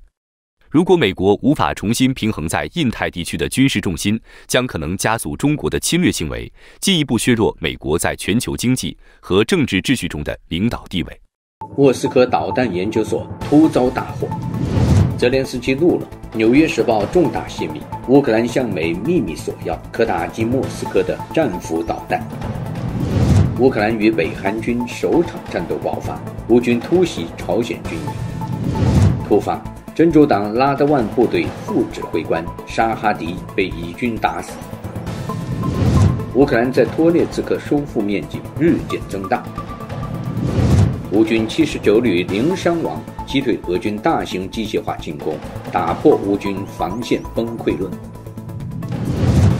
如果美国无法重新平衡在印太地区的军事重心，将可能加速中国的侵略行为，进一步削弱美国在全球经济和政治秩序中的领导地位。莫斯科导弹研究所突遭大火，泽连斯基怒了。《纽约时报》重大泄密：乌克兰向美秘密索要可打击莫斯科的战斧导弹。乌克兰与北韩军首场战斗爆发，乌军突袭朝鲜军营，突发。真主党拉德万部队副指挥官沙哈迪被以军打死。乌克兰在托列茨克收复面积日渐增大。乌军七十九旅零伤亡击退俄军大型机械化进攻，打破乌军防线崩溃论。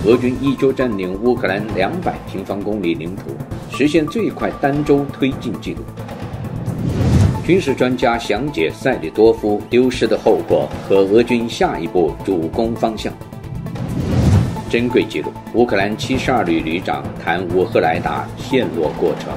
俄军一周占领乌克兰两百平方公里领土，实现最快单周推进纪录。军事专家详解塞利多夫丢失的后果和俄军下一步主攻方向。珍贵记录：乌克兰七十二旅旅长谈乌赫莱达陷落过程。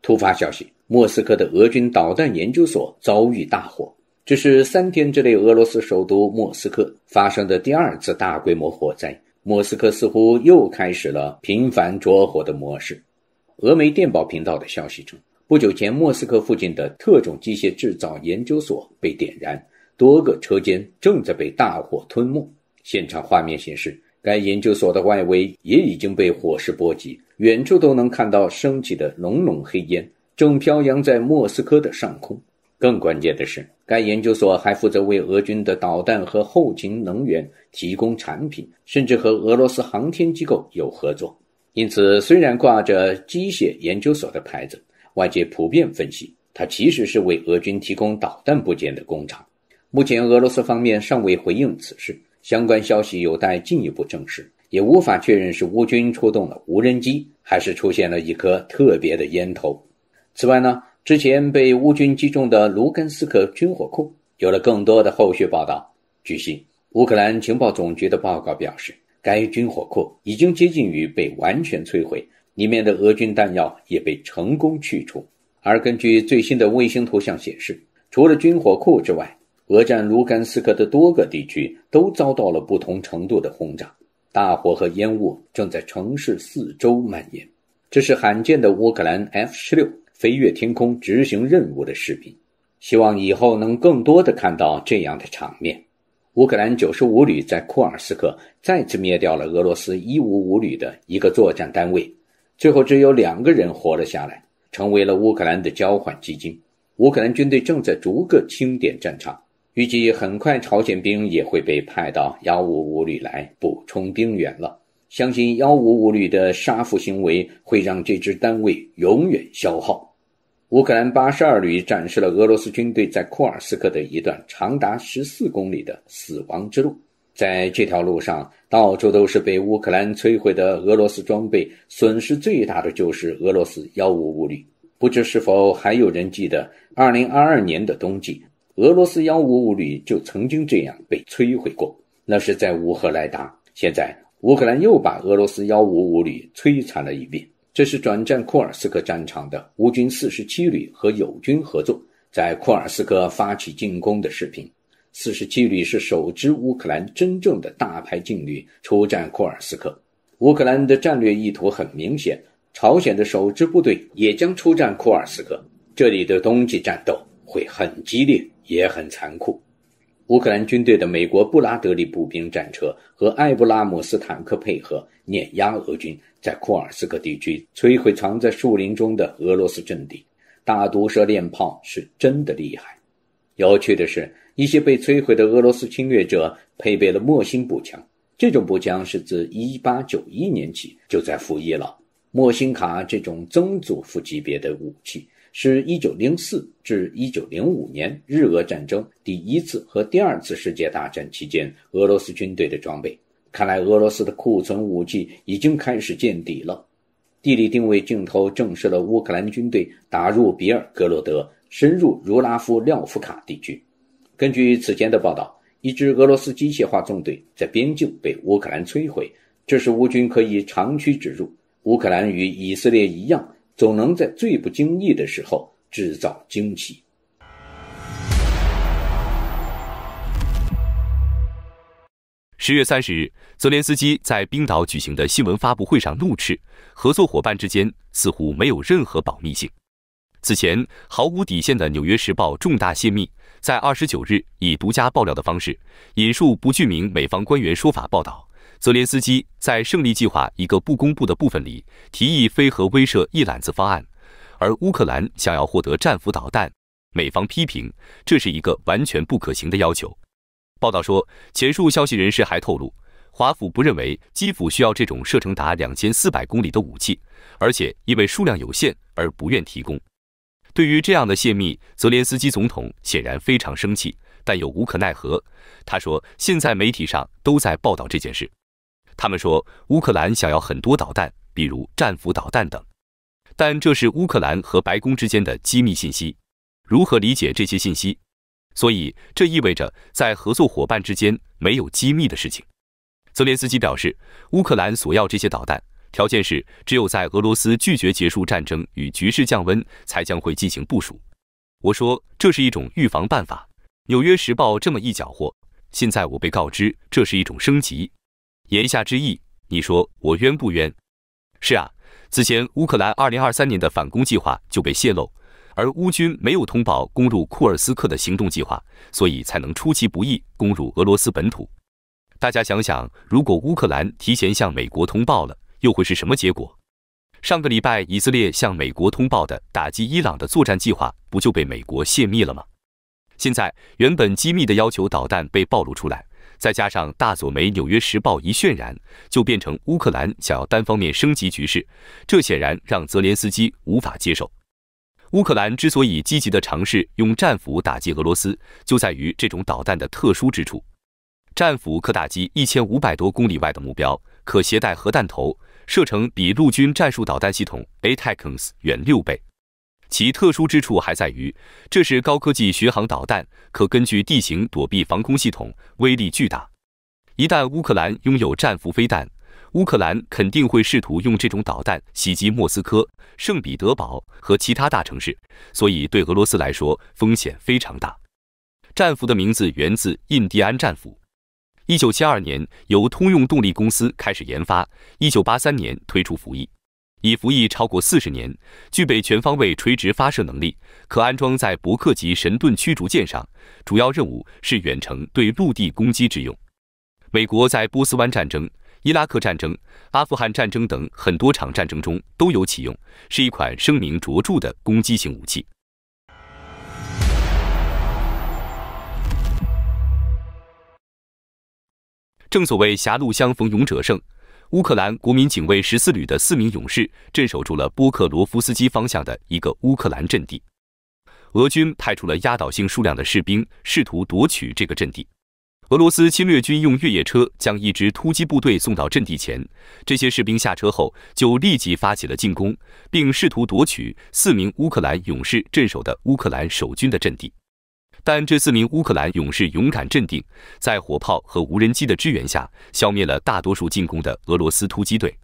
突发消息：莫斯科的俄军导弹研究所遭遇大火，这是三天之内俄罗斯首都莫斯科发生的第二次大规模火灾。莫斯科似乎又开始了频繁着火的模式。俄媒电报频道的消息称，不久前莫斯科附近的特种机械制造研究所被点燃，多个车间正在被大火吞没。现场画面显示，该研究所的外围也已经被火势波及，远处都能看到升起的浓浓黑烟，正飘扬在莫斯科的上空。更关键的是。该研究所还负责为俄军的导弹和后勤能源提供产品，甚至和俄罗斯航天机构有合作。因此，虽然挂着机械研究所的牌子，外界普遍分析，它其实是为俄军提供导弹部件的工厂。目前，俄罗斯方面尚未回应此事，相关消息有待进一步证实，也无法确认是乌军出动了无人机，还是出现了一颗特别的烟头。此外呢？之前被乌军击中的卢甘斯克军火库有了更多的后续报道。据悉，乌克兰情报总局的报告表示，该军火库已经接近于被完全摧毁，里面的俄军弹药也被成功去除。而根据最新的卫星图像显示，除了军火库之外，俄占卢甘斯克的多个地区都遭到了不同程度的轰炸，大火和烟雾正在城市四周蔓延。这是罕见的乌克兰 F 十六。飞越天空执行任务的士兵，希望以后能更多的看到这样的场面。乌克兰九十五旅在库尔斯克再次灭掉了俄罗斯一五五旅的一个作战单位，最后只有两个人活了下来，成为了乌克兰的交换基金。乌克兰军队正在逐个清点战场，预计很快朝鲜兵也会被派到幺五五旅来补充兵源了。相信幺五五旅的杀父行为会让这支单位永远消耗。乌克兰八十二旅展示了俄罗斯军队在库尔斯克的一段长达十四公里的死亡之路，在这条路上到处都是被乌克兰摧毁的俄罗斯装备，损失最大的就是俄罗斯幺五五旅。不知是否还有人记得，二零二二年的冬季，俄罗斯幺五五旅就曾经这样被摧毁过，那是在乌赫莱达。现在乌克兰又把俄罗斯幺五五旅摧残了一遍。这是转战库尔斯克战场的乌军四十七旅和友军合作，在库尔斯克发起进攻的视频。四十七旅是首支乌克兰真正的大牌劲旅，出战库尔斯克。乌克兰的战略意图很明显，朝鲜的首支部队也将出战库尔斯克。这里的冬季战斗会很激烈，也很残酷。乌克兰军队的美国布拉德利步兵战车和艾布拉姆斯坦克配合，碾压俄军，在库尔斯克地区摧毁藏在树林中的俄罗斯阵地。大毒蛇链炮是真的厉害。有趣的是，一些被摧毁的俄罗斯侵略者配备了莫辛步枪，这种步枪是自1891年起就在服役了。莫辛卡这种曾祖父级别的武器。是1904至1905年日俄战争第一次和第二次世界大战期间俄罗斯军队的装备。看来俄罗斯的库存武器已经开始见底了。地理定位镜头证实了乌克兰军队打入比尔格罗德，深入茹拉夫廖夫卡地区。根据此前的报道，一支俄罗斯机械化纵队在边境被乌克兰摧毁，这是乌军可以长驱直入。乌克兰与以色列一样。总能在最不经意的时候制造惊奇。十月三十日，泽连斯基在冰岛举行的新闻发布会上怒斥合作伙伴之间似乎没有任何保密性。此前毫无底线的《纽约时报》重大泄密，在二十九日以独家爆料的方式引述不具名美方官员说法报道。泽连斯基在胜利计划一个不公布的部分里提议非核威慑一揽子方案，而乌克兰想要获得战斧导弹，美方批评这是一个完全不可行的要求。报道说，前述消息人士还透露，华府不认为基辅需要这种射程达两千四百公里的武器，而且因为数量有限而不愿提供。对于这样的泄密，泽连斯基总统显然非常生气，但又无可奈何。他说，现在媒体上都在报道这件事。他们说，乌克兰想要很多导弹，比如战斧导弹等，但这是乌克兰和白宫之间的机密信息，如何理解这些信息？所以这意味着在合作伙伴之间没有机密的事情。泽连斯基表示，乌克兰索要这些导弹，条件是只有在俄罗斯拒绝结束战争与局势降温，才将会进行部署。我说这是一种预防办法。《纽约时报》这么一搅和，现在我被告知这是一种升级。言下之意，你说我冤不冤？是啊，此前乌克兰2023年的反攻计划就被泄露，而乌军没有通报攻入库尔斯克的行动计划，所以才能出其不意攻入俄罗斯本土。大家想想，如果乌克兰提前向美国通报了，又会是什么结果？上个礼拜，以色列向美国通报的打击伊朗的作战计划，不就被美国泄密了吗？现在，原本机密的要求导弹被暴露出来。再加上大佐梅《纽约时报》一渲染，就变成乌克兰想要单方面升级局势，这显然让泽连斯基无法接受。乌克兰之所以积极地尝试用战斧打击俄罗斯，就在于这种导弹的特殊之处：战斧可打击一千五百多公里外的目标，可携带核弹头，射程比陆军战术导弹系统 ATACMS 远六倍。其特殊之处还在于，这是高科技巡航导弹，可根据地形躲避防空系统，威力巨大。一旦乌克兰拥有战斧飞弹，乌克兰肯定会试图用这种导弹袭击莫斯科、圣彼得堡和其他大城市，所以对俄罗斯来说风险非常大。战斧的名字源自印第安战斧。一九七二年由通用动力公司开始研发，一九八三年推出服役。已服役超过四十年，具备全方位垂直发射能力，可安装在伯克级神盾驱逐舰上。主要任务是远程对陆地攻击之用。美国在波斯湾战争、伊拉克战争、阿富汗战争等很多场战争中都有启用，是一款声名卓著的攻击型武器。正所谓狭路相逢勇者胜。乌克兰国民警卫十四旅的四名勇士镇守住了波克罗夫斯基方向的一个乌克兰阵地。俄军派出了压倒性数量的士兵，试图夺取这个阵地。俄罗斯侵略军用越野车将一支突击部队送到阵地前，这些士兵下车后就立即发起了进攻，并试图夺取四名乌克兰勇士镇守的乌克兰守军的阵地。但这四名乌克兰勇士勇敢镇定，在火炮和无人机的支援下，消灭了大多数进攻的俄罗斯突击队。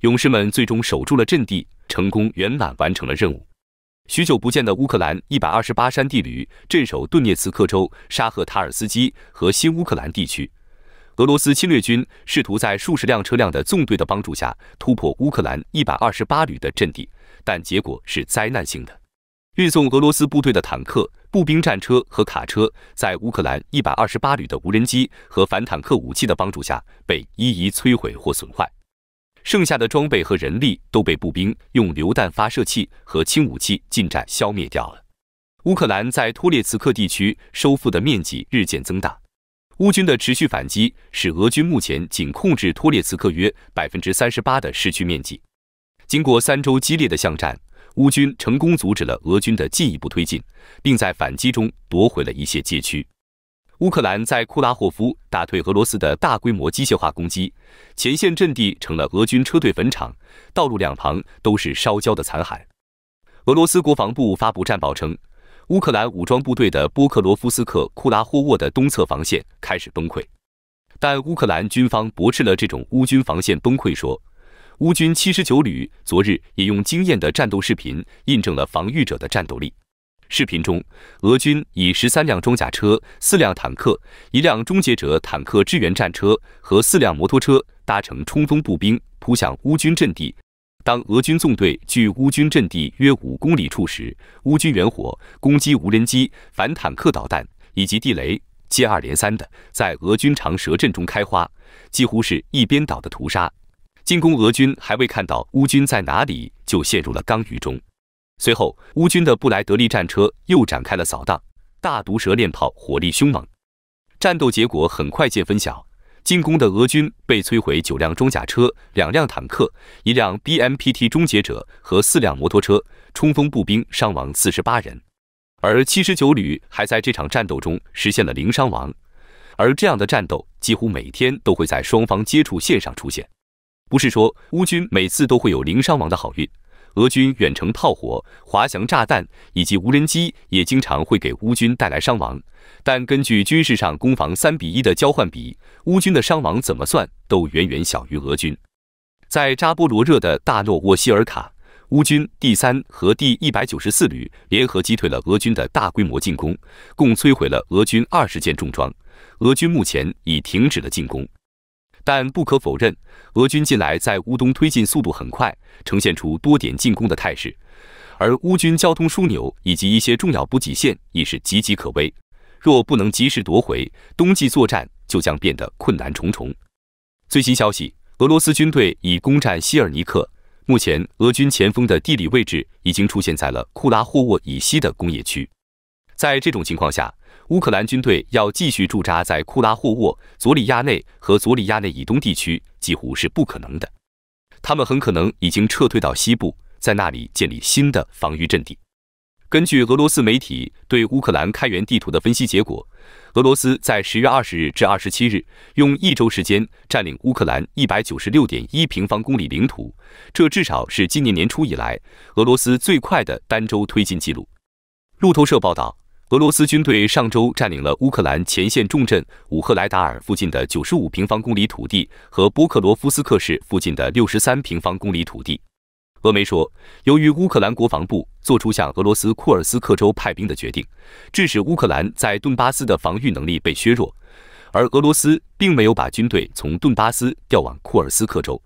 勇士们最终守住了阵地，成功圆满完成了任务。许久不见的乌克兰一百二十八山地旅镇守顿涅茨克州、沙赫塔尔斯基和新乌克兰地区。俄罗斯侵略军试图在数十辆车辆的纵队的帮助下突破乌克兰一百二十八旅的阵地，但结果是灾难性的。运送俄罗斯部队的坦克、步兵战车和卡车，在乌克兰128旅的无人机和反坦克武器的帮助下，被一一摧毁或损坏。剩下的装备和人力都被步兵用榴弹发射器和轻武器近战消灭掉了。乌克兰在托列茨克地区收复的面积日渐增大。乌军的持续反击使俄军目前仅控制托列茨克约38%的市区面积。经过三周激烈的巷战。乌军成功阻止了俄军的进一步推进，并在反击中夺回了一些街区。乌克兰在库拉霍夫打退俄罗斯的大规模机械化攻击，前线阵地成了俄军车队坟场，道路两旁都是烧焦的残骸。俄罗斯国防部发布战报称，乌克兰武装部队的波克罗夫斯克库拉霍沃的东侧防线开始崩溃，但乌克兰军方驳斥了这种乌军防线崩溃说。乌军七十九旅昨日也用惊艳的战斗视频印证了防御者的战斗力。视频中，俄军以十三辆装甲车、四辆坦克、一辆终结者坦克支援战车和四辆摩托车搭乘冲锋步兵扑向乌军阵地。当俄军纵队距乌军阵地约五公里处时，乌军远火、攻击无人机、反坦克导弹以及地雷接二连三的在俄军长蛇阵中开花，几乎是一边倒的屠杀。进攻俄军还未看到乌军在哪里，就陷入了刚鱼中。随后，乌军的布莱德利战车又展开了扫荡，大毒蛇链炮火力凶猛。战斗结果很快见分晓，进攻的俄军被摧毁九辆装甲车、两辆坦克、一辆 BMP T 终结者和四辆摩托车，冲锋步兵伤亡四十八人。而七十九旅还在这场战斗中实现了零伤亡。而这样的战斗几乎每天都会在双方接触线上出现。不是说乌军每次都会有零伤亡的好运，俄军远程炮火、滑翔炸弹以及无人机也经常会给乌军带来伤亡。但根据军事上攻防三比一的交换比，乌军的伤亡怎么算都远远小于俄军。在扎波罗热的大诺沃希尔卡，乌军第三和第一百九十四旅联合击退了俄军的大规模进攻，共摧毁了俄军二十件重装。俄军目前已停止了进攻。但不可否认，俄军近来在乌东推进速度很快，呈现出多点进攻的态势，而乌军交通枢纽以及一些重要补给线已是岌岌可危。若不能及时夺回，冬季作战就将变得困难重重。最新消息，俄罗斯军队已攻占希尔尼克，目前俄军前锋的地理位置已经出现在了库拉霍沃以西的工业区。在这种情况下，乌克兰军队要继续驻扎在库拉霍沃、佐里亚内和佐里亚内以东地区几乎是不可能的，他们很可能已经撤退到西部，在那里建立新的防御阵地。根据俄罗斯媒体对乌克兰开源地图的分析结果，俄罗斯在十月二十日至二十七日用一周时间占领乌克兰一百九十六点一平方公里领土，这至少是今年年初以来俄罗斯最快的单周推进记录。路透社报道。俄罗斯军队上周占领了乌克兰前线重镇武赫莱达尔附近的九十五平方公里土地和波克罗夫斯克市附近的六十三平方公里土地。俄媒说，由于乌克兰国防部做出向俄罗斯库尔斯克州派兵的决定，致使乌克兰在顿巴斯的防御能力被削弱，而俄罗斯并没有把军队从顿巴斯调往库尔斯克州。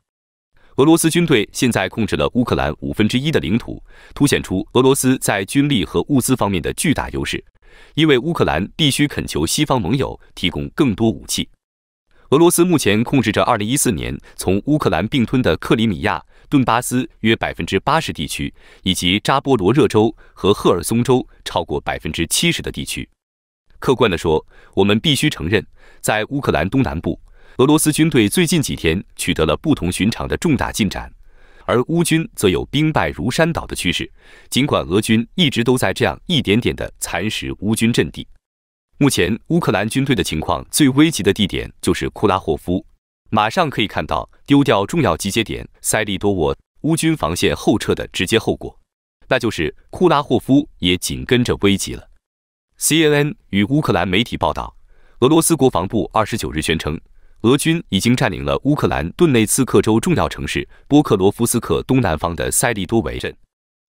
俄罗斯军队现在控制了乌克兰五分之一的领土，凸显出俄罗斯在军力和物资方面的巨大优势。因为乌克兰必须恳求西方盟友提供更多武器。俄罗斯目前控制着2014年从乌克兰并吞的克里米亚、顿巴斯约百分之八十地区，以及扎波罗热州和赫尔松州超过百分之七十的地区。客观地说，我们必须承认，在乌克兰东南部，俄罗斯军队最近几天取得了不同寻常的重大进展。而乌军则有兵败如山倒的趋势，尽管俄军一直都在这样一点点的蚕食乌军阵地。目前，乌克兰军队的情况最危急的地点就是库拉霍夫。马上可以看到丢掉重要集结点塞利多沃，乌军防线后撤的直接后果，那就是库拉霍夫也紧跟着危急了。CNN 与乌克兰媒体报道，俄罗斯国防部二十九日宣称。俄军已经占领了乌克兰顿内茨克州重要城市波克罗夫斯克东南方的塞利多维镇，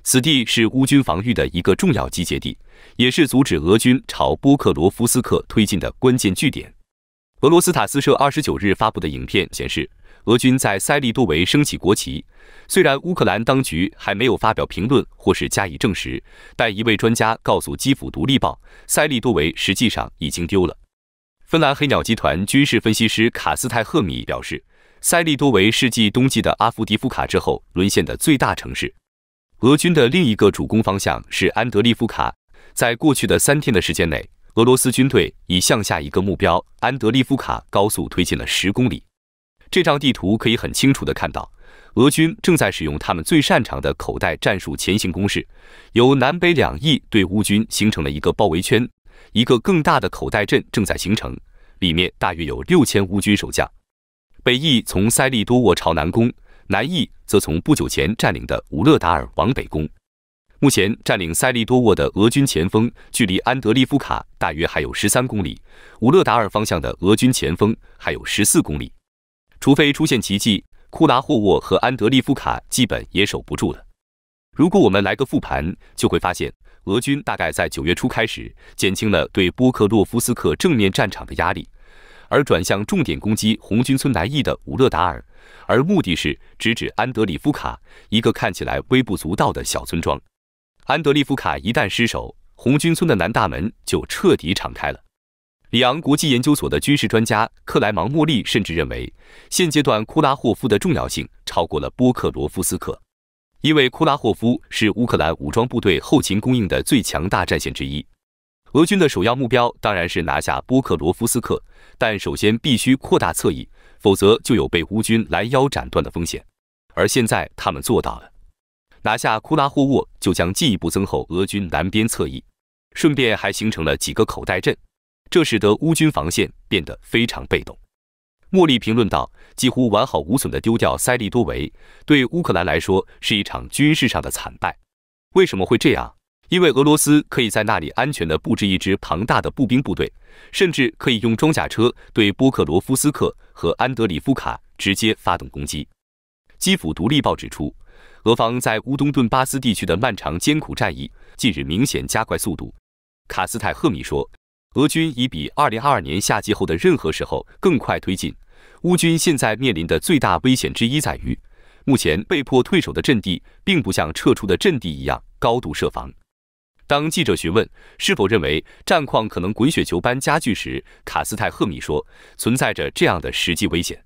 此地是乌军防御的一个重要集结地，也是阻止俄军朝波克罗夫斯克推进的关键据点。俄罗斯塔斯社二十九日发布的影片显示，俄军在塞利多维升起国旗。虽然乌克兰当局还没有发表评论或是加以证实，但一位专家告诉基辅独立报，塞利多维实际上已经丢了。芬兰黑鸟集团军事分析师卡斯泰赫米表示，塞利多维是继冬季的阿夫迪夫卡之后沦陷的最大城市。俄军的另一个主攻方向是安德利夫卡。在过去的三天的时间内，俄罗斯军队已向下一个目标安德利夫卡高速推进了十公里。这张地图可以很清楚地看到，俄军正在使用他们最擅长的口袋战术前行攻势，由南北两翼对乌军形成了一个包围圈。一个更大的口袋阵正在形成，里面大约有六千乌军守将。北翼从塞利多沃朝南攻，南翼则从不久前占领的乌勒达尔往北攻。目前占领塞利多沃的俄军前锋距离安德利夫卡大约还有十三公里，乌勒达尔方向的俄军前锋还有十四公里。除非出现奇迹，库拉霍沃和安德利夫卡基本也守不住了。如果我们来个复盘，就会发现。俄军大概在九月初开始减轻了对波克洛夫斯克正面战场的压力，而转向重点攻击红军村南翼的武勒达尔，而目的是直指安德里夫卡，一个看起来微不足道的小村庄。安德里夫卡一旦失守，红军村的南大门就彻底敞开了。里昂国际研究所的军事专家克莱芒莫利甚至认为，现阶段库拉霍夫的重要性超过了波克罗夫斯克。因为库拉霍夫是乌克兰武装部队后勤供应的最强大战线之一，俄军的首要目标当然是拿下波克罗夫斯克，但首先必须扩大侧翼，否则就有被乌军拦腰斩断的风险。而现在他们做到了，拿下库拉霍沃就将进一步增厚俄军南边侧翼，顺便还形成了几个口袋阵，这使得乌军防线变得非常被动。莫利评论道：“几乎完好无损地丢掉塞利多维，对乌克兰来说是一场军事上的惨败。为什么会这样？因为俄罗斯可以在那里安全地布置一支庞大的步兵部队，甚至可以用装甲车对波克罗夫斯克和安德里夫卡直接发动攻击。”基辅独立报指出，俄方在乌东顿巴斯地区的漫长艰苦战役近日明显加快速度。卡斯泰赫米说：“俄军已比2022年夏季后的任何时候更快推进。”乌军现在面临的最大危险之一在于，目前被迫退守的阵地并不像撤出的阵地一样高度设防。当记者询问是否认为战况可能滚雪球般加剧时，卡斯泰赫米说：“存在着这样的实际危险，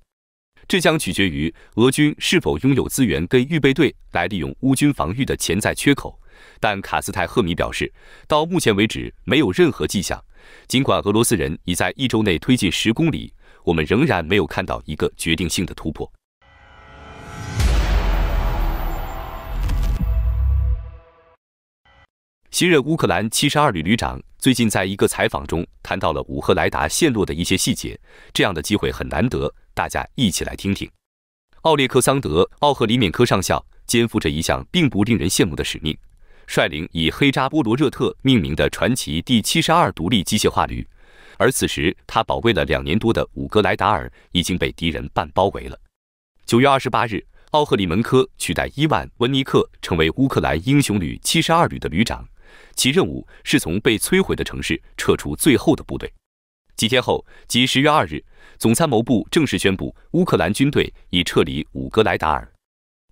这将取决于俄军是否拥有资源跟预备队来利用乌军防御的潜在缺口。”但卡斯泰赫米表示，到目前为止没有任何迹象，尽管俄罗斯人已在一周内推进十公里。我们仍然没有看到一个决定性的突破。新任乌克兰七十二旅旅长最近在一个采访中谈到了五赫莱达陷落的一些细节。这样的机会很难得，大家一起来听听。奥列克桑德·奥赫里缅科上校肩负着一项并不令人羡慕的使命，率领以黑扎波罗热特命名的传奇第七十二独立机械化旅。而此时，他保卫了两年多的五格莱达尔已经被敌人半包围了。九月二十八日，奥赫里门科取代伊万·温尼克成为乌克兰英雄旅七十二旅的旅长，其任务是从被摧毁的城市撤出最后的部队。几天后，即十月二日，总参谋部正式宣布乌克兰军队已撤离五格莱达尔。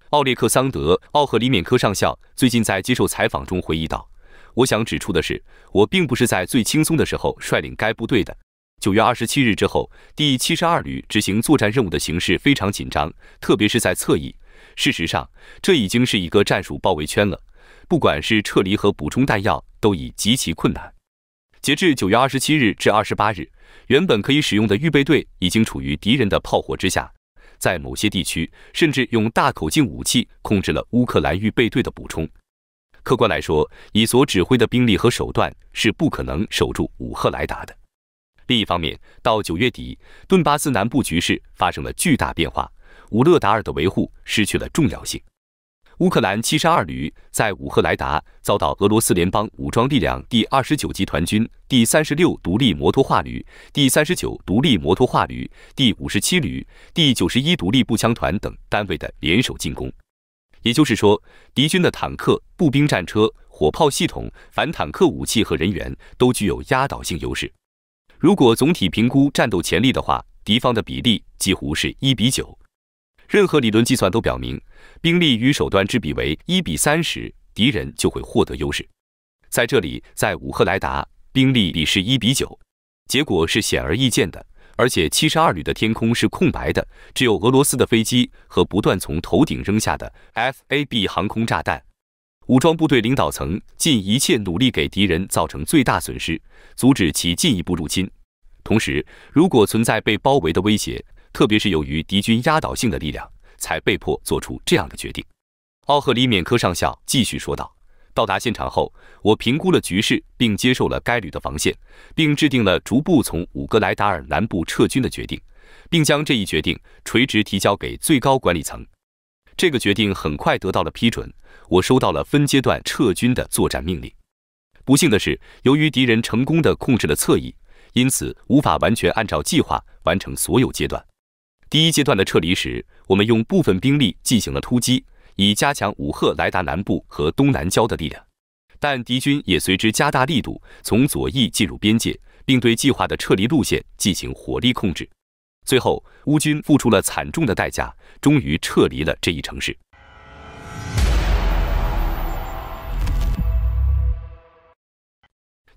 奥列克桑德·奥赫里缅科上校最近在接受采访中回忆道。我想指出的是，我并不是在最轻松的时候率领该部队的。九月二十七日之后，第七十二旅执行作战任务的形势非常紧张，特别是在侧翼。事实上，这已经是一个战术包围圈了。不管是撤离和补充弹药，都已极其困难。截至九月二十七日至二十八日，原本可以使用的预备队已经处于敌人的炮火之下，在某些地区甚至用大口径武器控制了乌克兰预备队的补充。客观来说，以所指挥的兵力和手段是不可能守住武赫莱达的。另一方面，到九月底，顿巴斯南部局势发生了巨大变化，武勒达尔的维护失去了重要性。乌克兰七十二旅在武赫莱达遭到俄罗斯联邦武装力量第二十九集团军第三十六独立摩托化旅、第三十九独立摩托化旅、第五十七旅、第九十一独立步枪团等单位的联手进攻。也就是说，敌军的坦克、步兵战车、火炮系统、反坦克武器和人员都具有压倒性优势。如果总体评估战斗潜力的话，敌方的比例几乎是一比九。任何理论计算都表明，兵力与手段之比为一比三时，敌人就会获得优势。在这里，在武赫莱达，兵力比是一比九，结果是显而易见的。而且，七十二旅的天空是空白的，只有俄罗斯的飞机和不断从头顶扔下的 FAB 航空炸弹。武装部队领导层尽一切努力给敌人造成最大损失，阻止其进一步入侵。同时，如果存在被包围的威胁，特别是由于敌军压倒性的力量，才被迫做出这样的决定。奥赫里缅科上校继续说道。到达现场后，我评估了局势，并接受了该旅的防线，并制定了逐步从五格莱达尔南部撤军的决定，并将这一决定垂直提交给最高管理层。这个决定很快得到了批准。我收到了分阶段撤军的作战命令。不幸的是，由于敌人成功地控制了侧翼，因此无法完全按照计划完成所有阶段。第一阶段的撤离时，我们用部分兵力进行了突击。以加强武赫莱达南部和东南郊的力量，但敌军也随之加大力度，从左翼进入边界，并对计划的撤离路线进行火力控制。最后，乌军付出了惨重的代价，终于撤离了这一城市。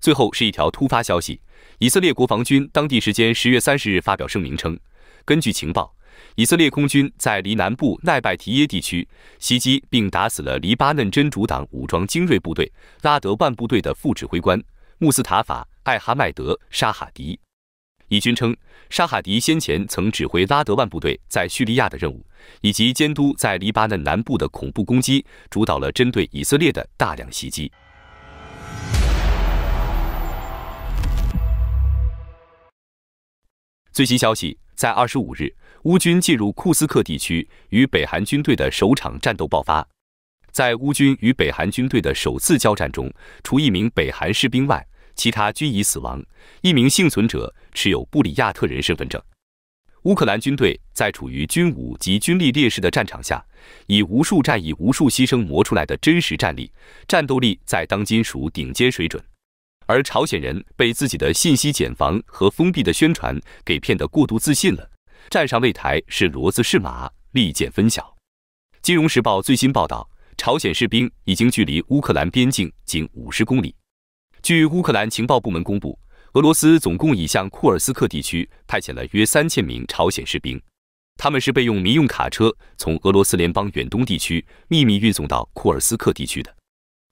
最后是一条突发消息：以色列国防军当地时间十月三十日发表声明称，根据情报。以色列空军在黎南部奈拜提耶地区袭击并打死了黎巴嫩真主党武装精锐部队拉德万部队的副指挥官穆斯塔法·艾哈迈德·沙哈迪。以军称，沙哈迪先前曾指挥拉德万部队在叙利亚的任务，以及监督在黎巴嫩南部的恐怖攻击，主导了针对以色列的大量袭击。最新消息，在二十五日，乌军进入库斯克地区，与北韩军队的首场战斗爆发。在乌军与北韩军队的首次交战中，除一名北韩士兵外，其他均已死亡。一名幸存者持有布里亚特人身份证。乌克兰军队在处于军武及军力劣势的战场下，以无数战役、无数牺牲磨出来的真实战力、战斗力，在当今属顶尖水准。而朝鲜人被自己的信息茧房和封闭的宣传给骗得过度自信了。站上擂台是骡子是马，利剑分晓。《金融时报》最新报道，朝鲜士兵已经距离乌克兰边境仅五十公里。据乌克兰情报部门公布，俄罗斯总共已向库尔斯克地区派遣了约三千名朝鲜士兵，他们是被用民用卡车从俄罗斯联邦远东地区秘密运送到库尔斯克地区的，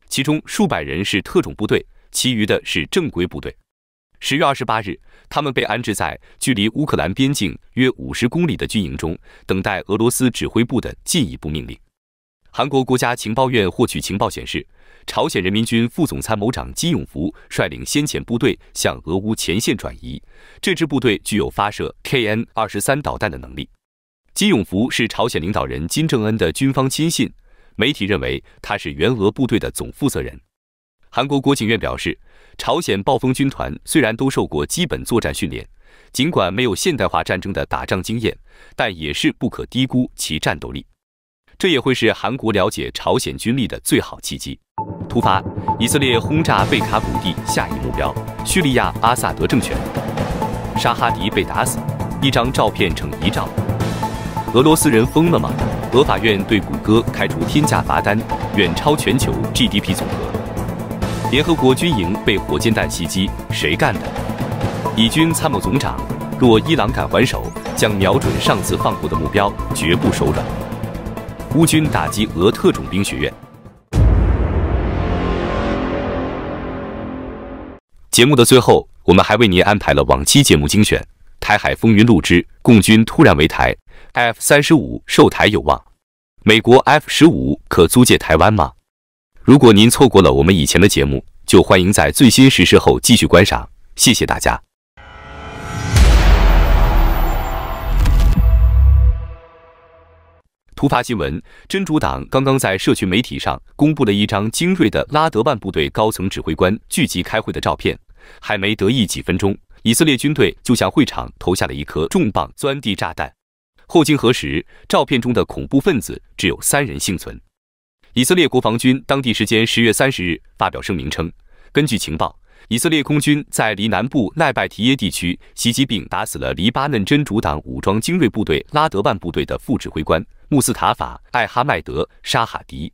其中数百人是特种部队。其余的是正规部队。十月二十八日，他们被安置在距离乌克兰边境约五十公里的军营中，等待俄罗斯指挥部的进一步命令。韩国国家情报院获取情报显示，朝鲜人民军副总参谋长金永福率领先遣部队向俄乌前线转移。这支部队具有发射 KN 二十三导弹的能力。金永福是朝鲜领导人金正恩的军方亲信，媒体认为他是援俄部队的总负责人。韩国国警院表示，朝鲜暴风军团虽然都受过基本作战训练，尽管没有现代化战争的打仗经验，但也是不可低估其战斗力。这也会是韩国了解朝鲜军力的最好契机。突发，以色列轰炸贝卡谷地下一目标：叙利亚阿萨德政权。沙哈迪被打死，一张照片成遗照。俄罗斯人疯了吗？俄法院对谷歌开出天价罚单，远超全球 GDP 总和。联合国军营被火箭弹袭击，谁干的？以军参谋总长：若伊朗敢还手，将瞄准上次放过的目标，绝不手软。乌军打击俄特种兵学院。节目的最后，我们还为您安排了往期节目精选：《台海风云录之共军突然围台》，F 三十五售台有望，美国 F 十五可租借台湾吗？如果您错过了我们以前的节目，就欢迎在最新实施后继续观赏。谢谢大家。突发新闻：真主党刚刚在社群媒体上公布了一张精锐的拉德万部队高层指挥官聚集开会的照片，还没得意几分钟，以色列军队就向会场投下了一颗重磅钻地炸弹。后经核实，照片中的恐怖分子只有三人幸存。以色列国防军当地时间十月三十日发表声明称，根据情报，以色列空军在黎南部奈拜提耶地区袭击并打死了黎巴嫩真主党武装精锐部队拉德万部队的副指挥官穆斯塔法·艾哈迈德·沙哈迪。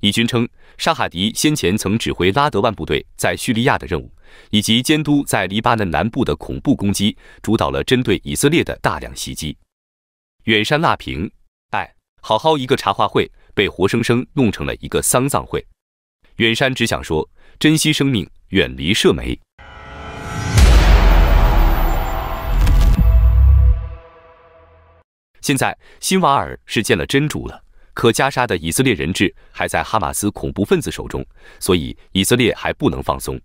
以军称，沙哈迪先前曾指挥拉德万部队在叙利亚的任务，以及监督在黎巴嫩南部的恐怖攻击，主导了针对以色列的大量袭击。远山蜡平，哎，好好一个茶话会。被活生生弄成了一个丧葬会，远山只想说珍惜生命，远离社媒。现在，辛瓦尔是见了真主了，可加沙的以色列人质还在哈马斯恐怖分子手中，所以以色列还不能放松。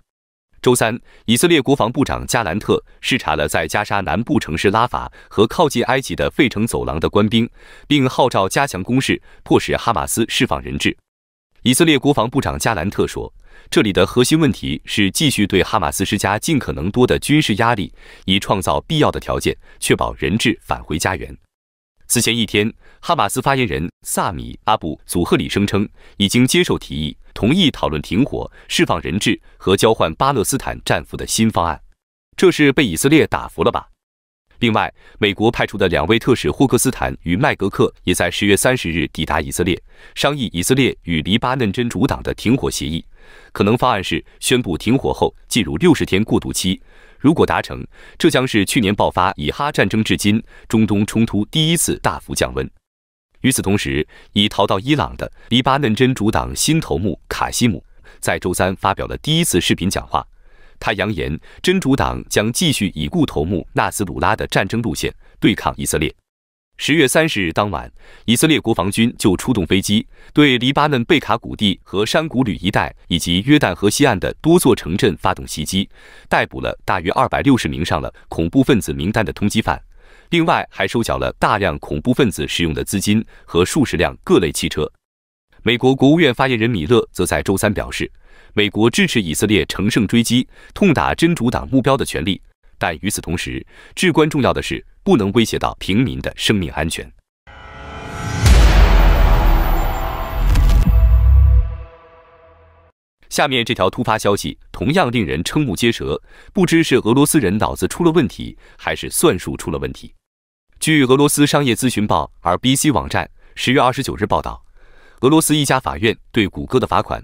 周三，以色列国防部长加兰特视察了在加沙南部城市拉法和靠近埃及的费城走廊的官兵，并号召加强攻势，迫使哈马斯释放人质。以色列国防部长加兰特说：“这里的核心问题是继续对哈马斯施加尽可能多的军事压力，以创造必要的条件，确保人质返回家园。”此前一天，哈马斯发言人萨米·阿布祖赫里声称已经接受提议，同意讨论停火、释放人质和交换巴勒斯坦战俘的新方案。这是被以色列打服了吧？另外，美国派出的两位特使霍克斯坦与麦格克也在十月三十日抵达以色列，商议以色列与黎巴嫩真主党的停火协议。可能方案是宣布停火后进入六十天过渡期。如果达成，这将是去年爆发以哈战争至今中东冲突第一次大幅降温。与此同时，已逃到伊朗的黎巴嫩真主党新头目卡西姆在周三发表了第一次视频讲话，他扬言真主党将继续已故头目纳斯鲁拉的战争路线，对抗以色列。十月三十日当晚，以色列国防军就出动飞机对黎巴嫩贝卡谷地和山谷旅一带以及约旦河西岸的多座城镇发动袭击，逮捕了大约二百六十名上了恐怖分子名单的通缉犯，另外还收缴了大量恐怖分子使用的资金和数十辆各类汽车。美国国务院发言人米勒则在周三表示，美国支持以色列乘胜追击，痛打真主党目标的权利，但与此同时，至关重要的是。不能威胁到平民的生命安全。下面这条突发消息同样令人瞠目结舌，不知是俄罗斯人脑子出了问题，还是算术出了问题。据俄罗斯商业咨询报 RBC 网站十月二十九日报道，俄罗斯一家法院对谷歌的罚款。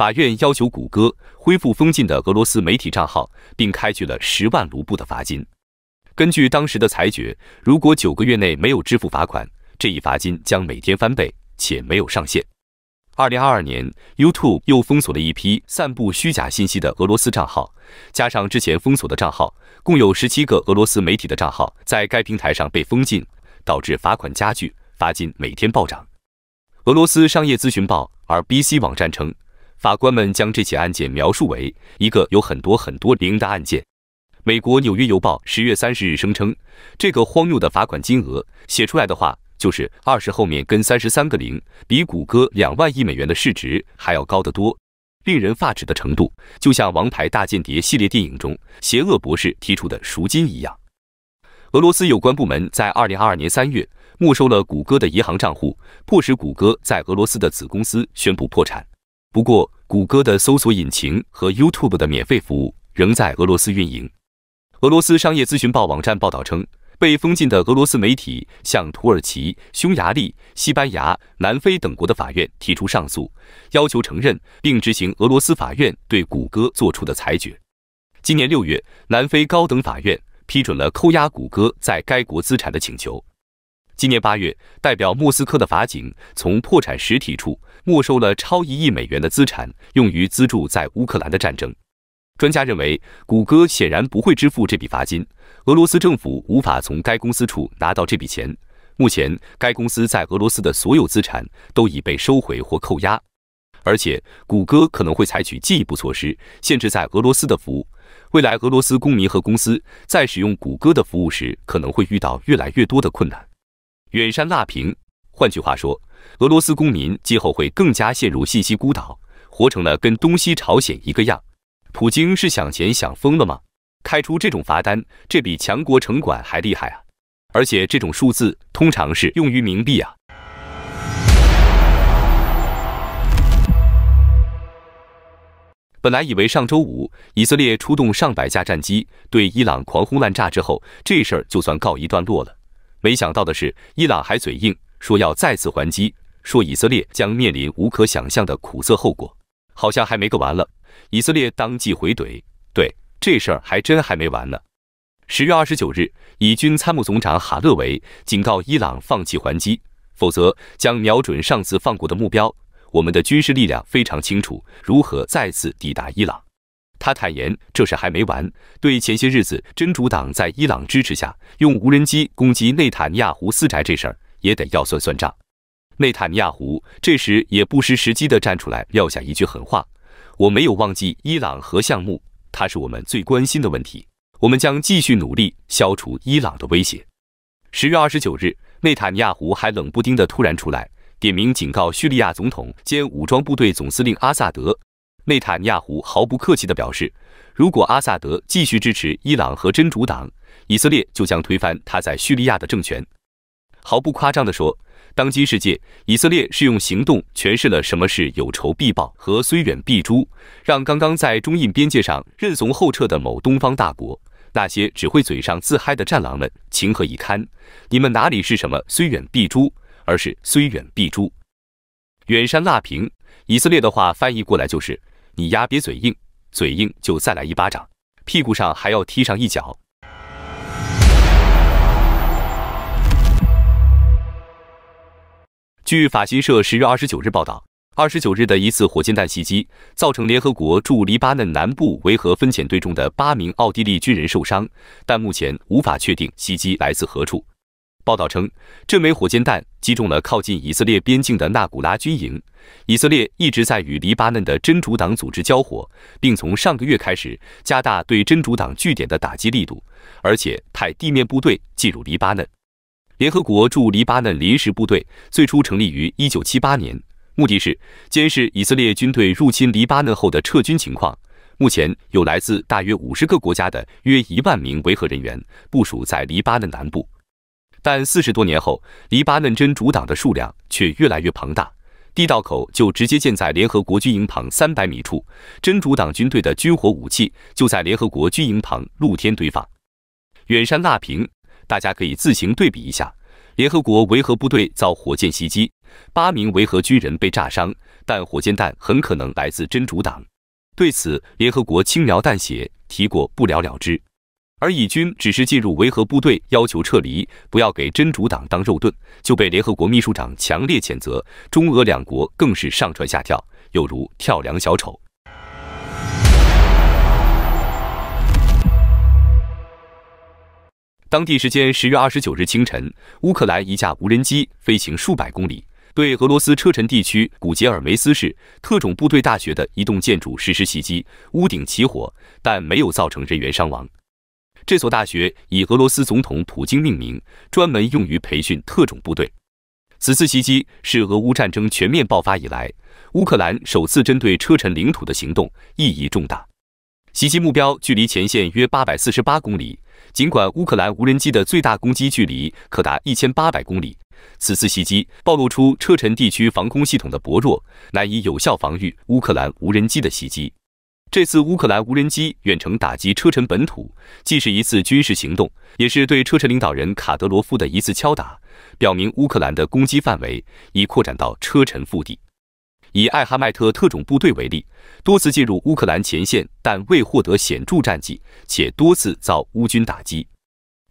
法院要求谷歌恢复封禁的俄罗斯媒体账号，并开具了十万卢布的罚金。根据当时的裁决，如果九个月内没有支付罚款，这一罚金将每天翻倍，且没有上限。二零二二年，YouTube 又封锁了一批散布虚假信息的俄罗斯账号，加上之前封锁的账号，共有十七个俄罗斯媒体的账号在该平台上被封禁，导致罚款加剧，罚金每天暴涨。俄罗斯商业咨询报 （RBC） 网站称。法官们将这起案件描述为一个有很多很多零的案件。美国《纽约邮报》十月三十日声称，这个荒谬的罚款金额写出来的话，就是二十后面跟三十三个零，比谷歌两万亿美元的市值还要高得多，令人发指的程度，就像《王牌大间谍》系列电影中邪恶博士提出的赎金一样。俄罗斯有关部门在二零二二年三月没收了谷歌的银行账户，迫使谷歌在俄罗斯的子公司宣布破产。不过，谷歌的搜索引擎和 YouTube 的免费服务仍在俄罗斯运营。俄罗斯商业咨询报网站报道称，被封禁的俄罗斯媒体向土耳其、匈牙利、西班牙、南非等国的法院提出上诉，要求承认并执行俄罗斯法院对谷歌做出的裁决。今年六月，南非高等法院批准了扣押谷歌在该国资产的请求。今年八月，代表莫斯科的法警从破产实体处。没收了超一亿美元的资产，用于资助在乌克兰的战争。专家认为，谷歌显然不会支付这笔罚金，俄罗斯政府无法从该公司处拿到这笔钱。目前，该公司在俄罗斯的所有资产都已被收回或扣押，而且谷歌可能会采取进一步措施，限制在俄罗斯的服务。未来，俄罗斯公民和公司在使用谷歌的服务时，可能会遇到越来越多的困难。远山蜡评，换句话说。俄罗斯公民今后会更加陷入信息孤岛，活成了跟东西朝鲜一个样。普京是想钱想疯了吗？开出这种罚单，这比强国城管还厉害啊！而且这种数字通常是用于冥币啊。本来以为上周五以色列出动上百架战机对伊朗狂轰滥炸之后，这事儿就算告一段落了。没想到的是，伊朗还嘴硬。说要再次还击，说以色列将面临无可想象的苦涩后果。好像还没个完了，以色列当即回怼：“对，这事儿还真还没完呢。”十月二十九日，以军参谋总长哈勒维警告伊朗放弃还击，否则将瞄准上次放过的目标。我们的军事力量非常清楚如何再次抵达伊朗。他坦言，这事还没完。对前些日子真主党在伊朗支持下用无人机攻击内塔尼亚胡私宅这事儿。也得要算算账。内塔尼亚胡这时也不失时机地站出来，撂下一句狠话：“我没有忘记伊朗核项目，它是我们最关心的问题。我们将继续努力消除伊朗的威胁。”十月二十九日，内塔尼亚胡还冷不丁地突然出来，点名警告叙利亚总统兼武装部队总司令阿萨德。内塔尼亚胡毫不客气地表示，如果阿萨德继续支持伊朗和真主党，以色列就将推翻他在叙利亚的政权。毫不夸张地说，当今世界，以色列是用行动诠释了什么是有仇必报和虽远必诛，让刚刚在中印边界上认怂后撤的某东方大国那些只会嘴上自嗨的战狼们情何以堪？你们哪里是什么虽远必诛，而是虽远必诛，远山辣平。以色列的话翻译过来就是：你丫别嘴硬，嘴硬就再来一巴掌，屁股上还要踢上一脚。据法新社十月二十九日报道，二十九日的一次火箭弹袭击造成联合国驻黎巴嫩南部维和分遣队中的八名奥地利军人受伤，但目前无法确定袭击来自何处。报道称，这枚火箭弹击中了靠近以色列边境的纳古拉军营。以色列一直在与黎巴嫩的真主党组织交火，并从上个月开始加大对真主党据点的打击力度，而且派地面部队进入黎巴嫩。联合国驻黎巴嫩临时部队最初成立于1978年，目的是监视以色列军队入侵黎巴嫩后的撤军情况。目前有来自大约50个国家的约1万名维和人员部署在黎巴嫩南部。但四十多年后，黎巴嫩真主党的数量却越来越庞大，地道口就直接建在联合国军营旁300米处，真主党军队的军火武器就在联合国军营旁露天堆放。远山大平。大家可以自行对比一下，联合国维和部队遭火箭袭击，八名维和军人被炸伤，但火箭弹很可能来自真主党。对此，联合国轻描淡写，提过不了了之。而以军只是进入维和部队，要求撤离，不要给真主党当肉盾，就被联合国秘书长强烈谴责。中俄两国更是上蹿下跳，犹如跳梁小丑。当地时间十月二十九日清晨，乌克兰一架无人机飞行数百公里，对俄罗斯车臣地区古杰尔梅斯市特种部队大学的一栋建筑实施袭击，屋顶起火，但没有造成人员伤亡。这所大学以俄罗斯总统普京命名，专门用于培训特种部队。此次袭击是俄乌战争全面爆发以来乌克兰首次针对车臣领土的行动，意义重大。袭击目标距离前线约八百四十八公里。尽管乌克兰无人机的最大攻击距离可达一千八百公里，此次袭击暴露出车臣地区防空系统的薄弱，难以有效防御乌克兰无人机的袭击。这次乌克兰无人机远程打击车臣本土，既是一次军事行动，也是对车臣领导人卡德罗夫的一次敲打，表明乌克兰的攻击范围已扩展到车臣腹地。以艾哈迈特特种部队为例，多次进入乌克兰前线，但未获得显著战绩，且多次遭乌军打击。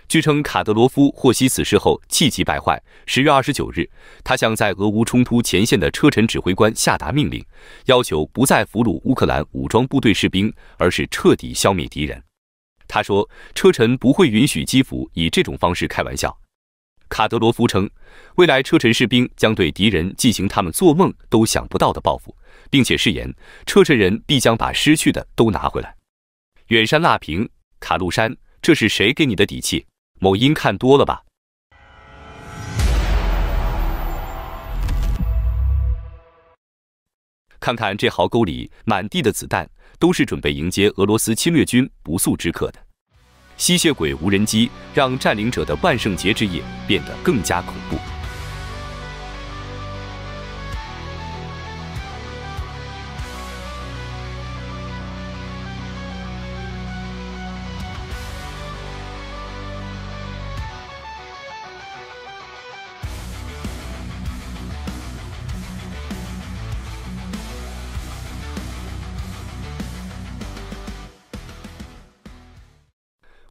据称，卡德罗夫获悉此事后气急败坏。十月二十九日，他向在俄乌冲突前线的车臣指挥官下达命令，要求不再俘虏乌克兰武装部队士兵，而是彻底消灭敌人。他说：“车臣不会允许基辅以这种方式开玩笑。”卡德罗夫称，未来车臣士兵将对敌人进行他们做梦都想不到的报复，并且誓言车臣人必将把失去的都拿回来。远山蜡平，卡路山，这是谁给你的底气？某音看多了吧？看看这壕沟里满地的子弹，都是准备迎接俄罗斯侵略军不速之客的。吸血鬼无人机让占领者的万圣节之夜变得更加恐怖。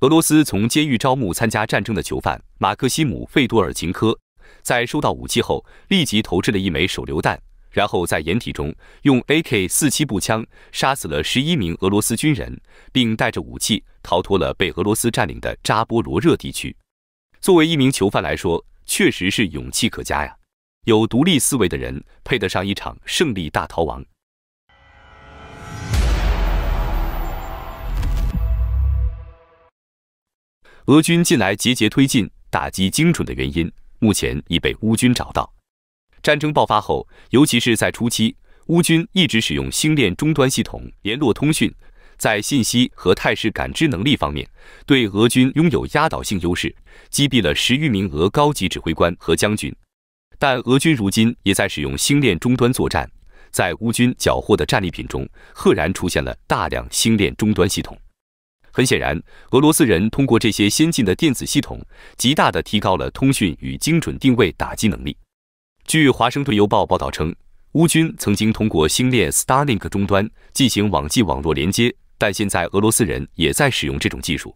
俄罗斯从监狱招募参加战争的囚犯马克西姆·费多尔琴科，在收到武器后立即投掷了一枚手榴弹，然后在掩体中用 AK-47 步枪杀死了十一名俄罗斯军人，并带着武器逃脱了被俄罗斯占领的扎波罗热地区。作为一名囚犯来说，确实是勇气可嘉呀！有独立思维的人配得上一场胜利大逃亡。俄军近来节节推进、打击精准的原因，目前已被乌军找到。战争爆发后，尤其是在初期，乌军一直使用星链终端系统联络通讯，在信息和态势感知能力方面，对俄军拥有压倒性优势，击毙了十余名俄高级指挥官和将军。但俄军如今也在使用星链终端作战，在乌军缴获的战利品中，赫然出现了大量星链终端系统。很显然，俄罗斯人通过这些先进的电子系统，极大地提高了通讯与精准定位打击能力。据《华盛顿邮报》报道称，乌军曾经通过星链 Starlink 终端进行网际网络连接，但现在俄罗斯人也在使用这种技术。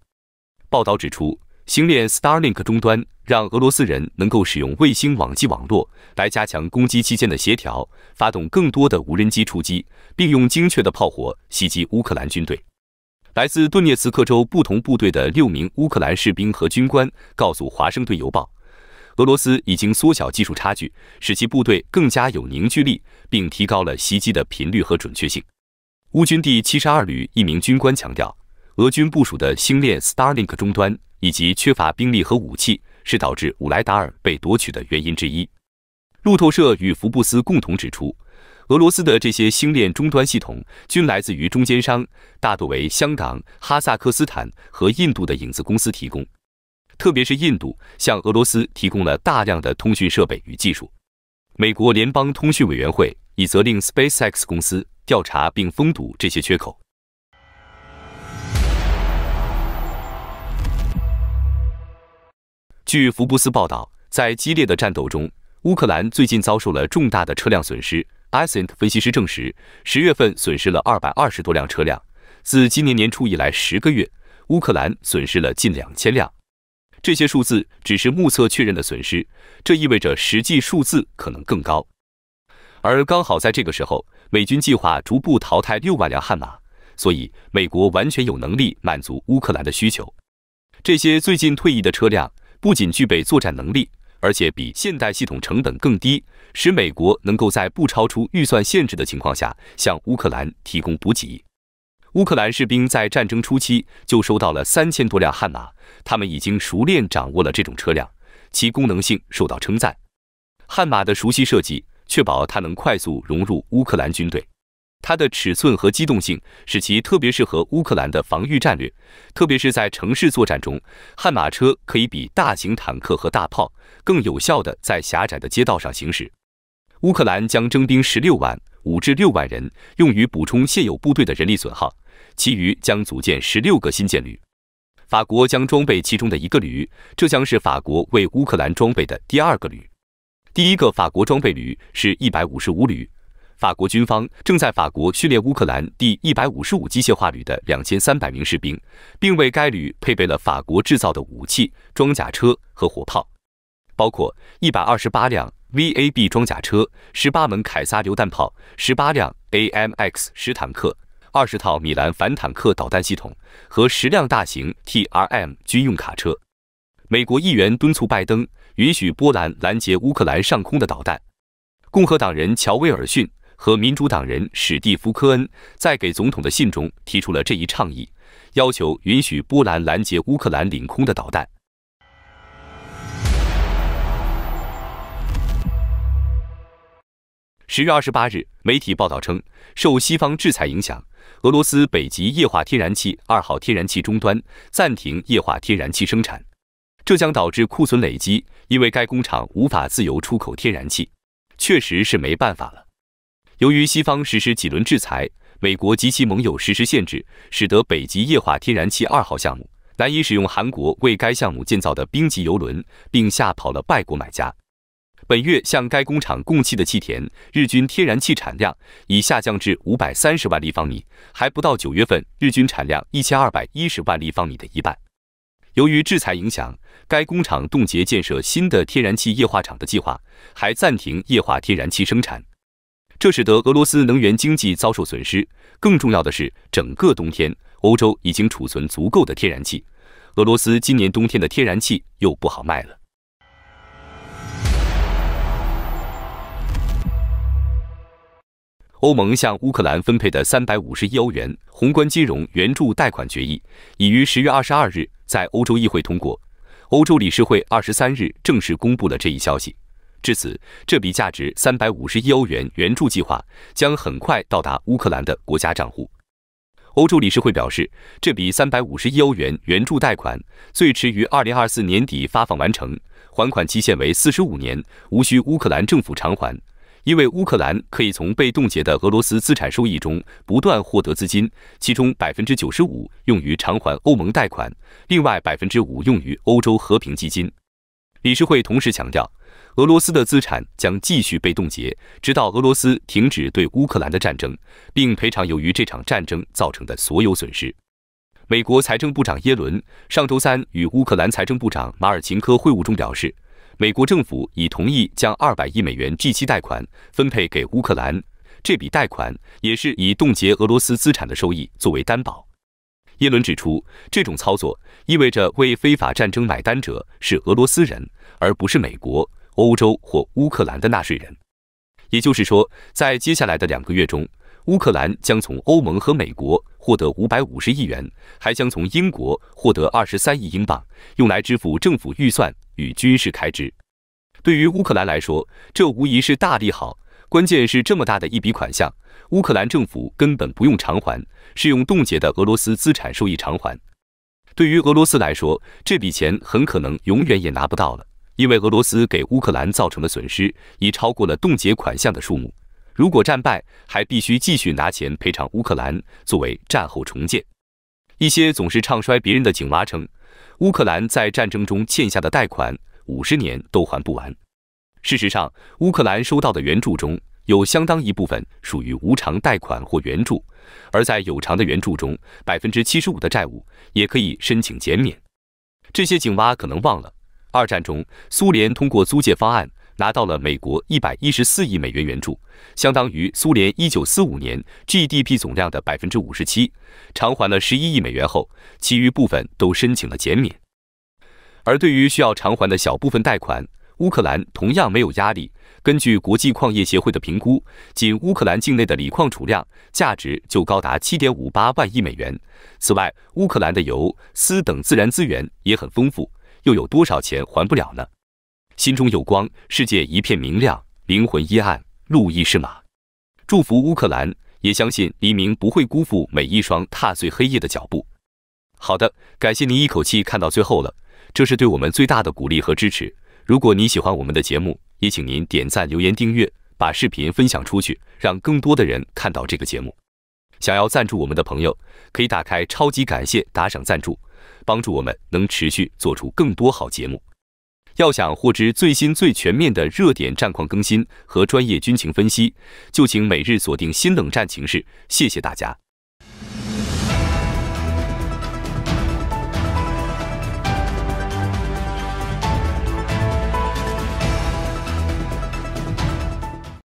报道指出，星链 Starlink 终端让俄罗斯人能够使用卫星网际网络来加强攻击期间的协调，发动更多的无人机出击，并用精确的炮火袭击乌克兰军队。来自顿涅茨克州不同部队的六名乌克兰士兵和军官告诉《华盛顿邮报》，俄罗斯已经缩小技术差距，使其部队更加有凝聚力，并提高了袭击的频率和准确性。乌军第七十二旅一名军官强调，俄军部署的星链 （Starlink） 终端以及缺乏兵力和武器是导致乌莱达尔被夺取的原因之一。路透社与福布斯共同指出。俄罗斯的这些星链终端系统均来自于中间商，大多为香港、哈萨克斯坦和印度的影子公司提供。特别是印度向俄罗斯提供了大量的通讯设备与技术。美国联邦通讯委员会已责令 SpaceX 公司调查并封堵这些缺口。据福布斯报道，在激烈的战斗中，乌克兰最近遭受了重大的车辆损失。i c e n t 分析师证实，十月份损失了二百二十多辆车辆。自今年年初以来十个月，乌克兰损失了近两千辆。这些数字只是目测确认的损失，这意味着实际数字可能更高。而刚好在这个时候，美军计划逐步淘汰六万辆悍马，所以美国完全有能力满足乌克兰的需求。这些最近退役的车辆不仅具备作战能力。而且比现代系统成本更低，使美国能够在不超出预算限制的情况下向乌克兰提供补给。乌克兰士兵在战争初期就收到了三千多辆悍马，他们已经熟练掌握了这种车辆，其功能性受到称赞。悍马的熟悉设计确保它能快速融入乌克兰军队。它的尺寸和机动性使其特别适合乌克兰的防御战略，特别是在城市作战中，悍马车可以比大型坦克和大炮更有效的在狭窄的街道上行驶。乌克兰将征兵十六万五至六万人，用于补充现有部队的人力损耗，其余将组建十六个新建旅。法国将装备其中的一个旅，这将是法国为乌克兰装备的第二个旅。第一个法国装备旅是一百五十五旅。法国军方正在法国训练乌克兰第一百五十五机械化旅的两千三百名士兵，并为该旅配备了法国制造的武器、装甲车和火炮，包括一百二十八辆 VAB 装甲车、十八门凯撒榴弹炮、十八辆 AMX 十坦克、二十套米兰反坦克导弹系统和十辆大型 TRM 军用卡车。美国议员敦促拜登允许波兰拦截乌克兰上空的导弹。共和党人乔·威尔逊。和民主党人史蒂夫·科恩在给总统的信中提出了这一倡议，要求允许波兰拦截乌克兰领空的导弹。十月二十八日，媒体报道称，受西方制裁影响，俄罗斯北极液化天然气二号天然气终端暂停液化天然气生产，这将导致库存累积，因为该工厂无法自由出口天然气。确实是没办法了。由于西方实施几轮制裁，美国及其盟友实施限制，使得北极液化天然气二号项目难以使用韩国为该项目建造的冰级油轮，并吓跑了外国买家。本月向该工厂供气的气田日均天然气产量已下降至五百三十万立方米，还不到九月份日均产量一千二百一十万立方米的一半。由于制裁影响，该工厂冻结建设新的天然气液化厂的计划，还暂停液化天然气生产。这使得俄罗斯能源经济遭受损失。更重要的是，整个冬天欧洲已经储存足够的天然气，俄罗斯今年冬天的天然气又不好卖了。欧盟向乌克兰分配的三百五十亿欧元宏观金融援助贷款决议，已于十月二十二日在欧洲议会通过。欧洲理事会二十三日正式公布了这一消息。至此，这笔价值三百五十亿欧元援助计划将很快到达乌克兰的国家账户。欧洲理事会表示，这笔三百五十亿欧元援助贷款最迟于二零二四年底发放完成，还款期限为四十五年，无需乌克兰政府偿还，因为乌克兰可以从被冻结的俄罗斯资产收益中不断获得资金，其中百分之九十五用于偿还欧盟贷款，另外百分之五用于欧洲和平基金。理事会同时强调。俄罗斯的资产将继续被冻结，直到俄罗斯停止对乌克兰的战争，并赔偿由于这场战争造成的所有损失。美国财政部长耶伦上周三与乌克兰财政部长马尔琴科会晤中表示，美国政府已同意将200亿美元 G7 贷款分配给乌克兰。这笔贷款也是以冻结俄罗斯资产的收益作为担保。耶伦指出，这种操作意味着为非法战争买单者是俄罗斯人，而不是美国。欧洲或乌克兰的纳税人，也就是说，在接下来的两个月中，乌克兰将从欧盟和美国获得五百五十亿元，还将从英国获得二十三亿英镑，用来支付政府预算与军事开支。对于乌克兰来说，这无疑是大利好。关键是这么大的一笔款项，乌克兰政府根本不用偿还，是用冻结的俄罗斯资产收益偿还。对于俄罗斯来说，这笔钱很可能永远也拿不到了。因为俄罗斯给乌克兰造成的损失已超过了冻结款项的数目，如果战败，还必须继续拿钱赔偿乌克兰作为战后重建。一些总是唱衰别人的井蛙称，乌克兰在战争中欠下的贷款五十年都还不完。事实上，乌克兰收到的援助中有相当一部分属于无偿贷款或援助，而在有偿的援助中，百分之七十五的债务也可以申请减免。这些井蛙可能忘了。二战中，苏联通过租借方案拿到了美国一百一十四亿美元援助，相当于苏联一九四五年 GDP 总量的百分之五十七。偿还了十一亿美元后，其余部分都申请了减免。而对于需要偿还的小部分贷款，乌克兰同样没有压力。根据国际矿业协会的评估，仅乌克兰境内的锂矿储量价值就高达七点五八万亿美元。此外，乌克兰的油、丝等自然资源也很丰富。又有多少钱还不了呢？心中有光，世界一片明亮；灵魂一暗，路易是马。祝福乌克兰，也相信黎明不会辜负每一双踏碎黑夜的脚步。好的，感谢您一口气看到最后了，这是对我们最大的鼓励和支持。如果你喜欢我们的节目，也请您点赞、留言、订阅，把视频分享出去，让更多的人看到这个节目。想要赞助我们的朋友，可以打开“超级感谢”打赏赞助。帮助我们能持续做出更多好节目。要想获知最新最全面的热点战况更新和专业军情分析，就请每日锁定《新冷战情势》。谢谢大家。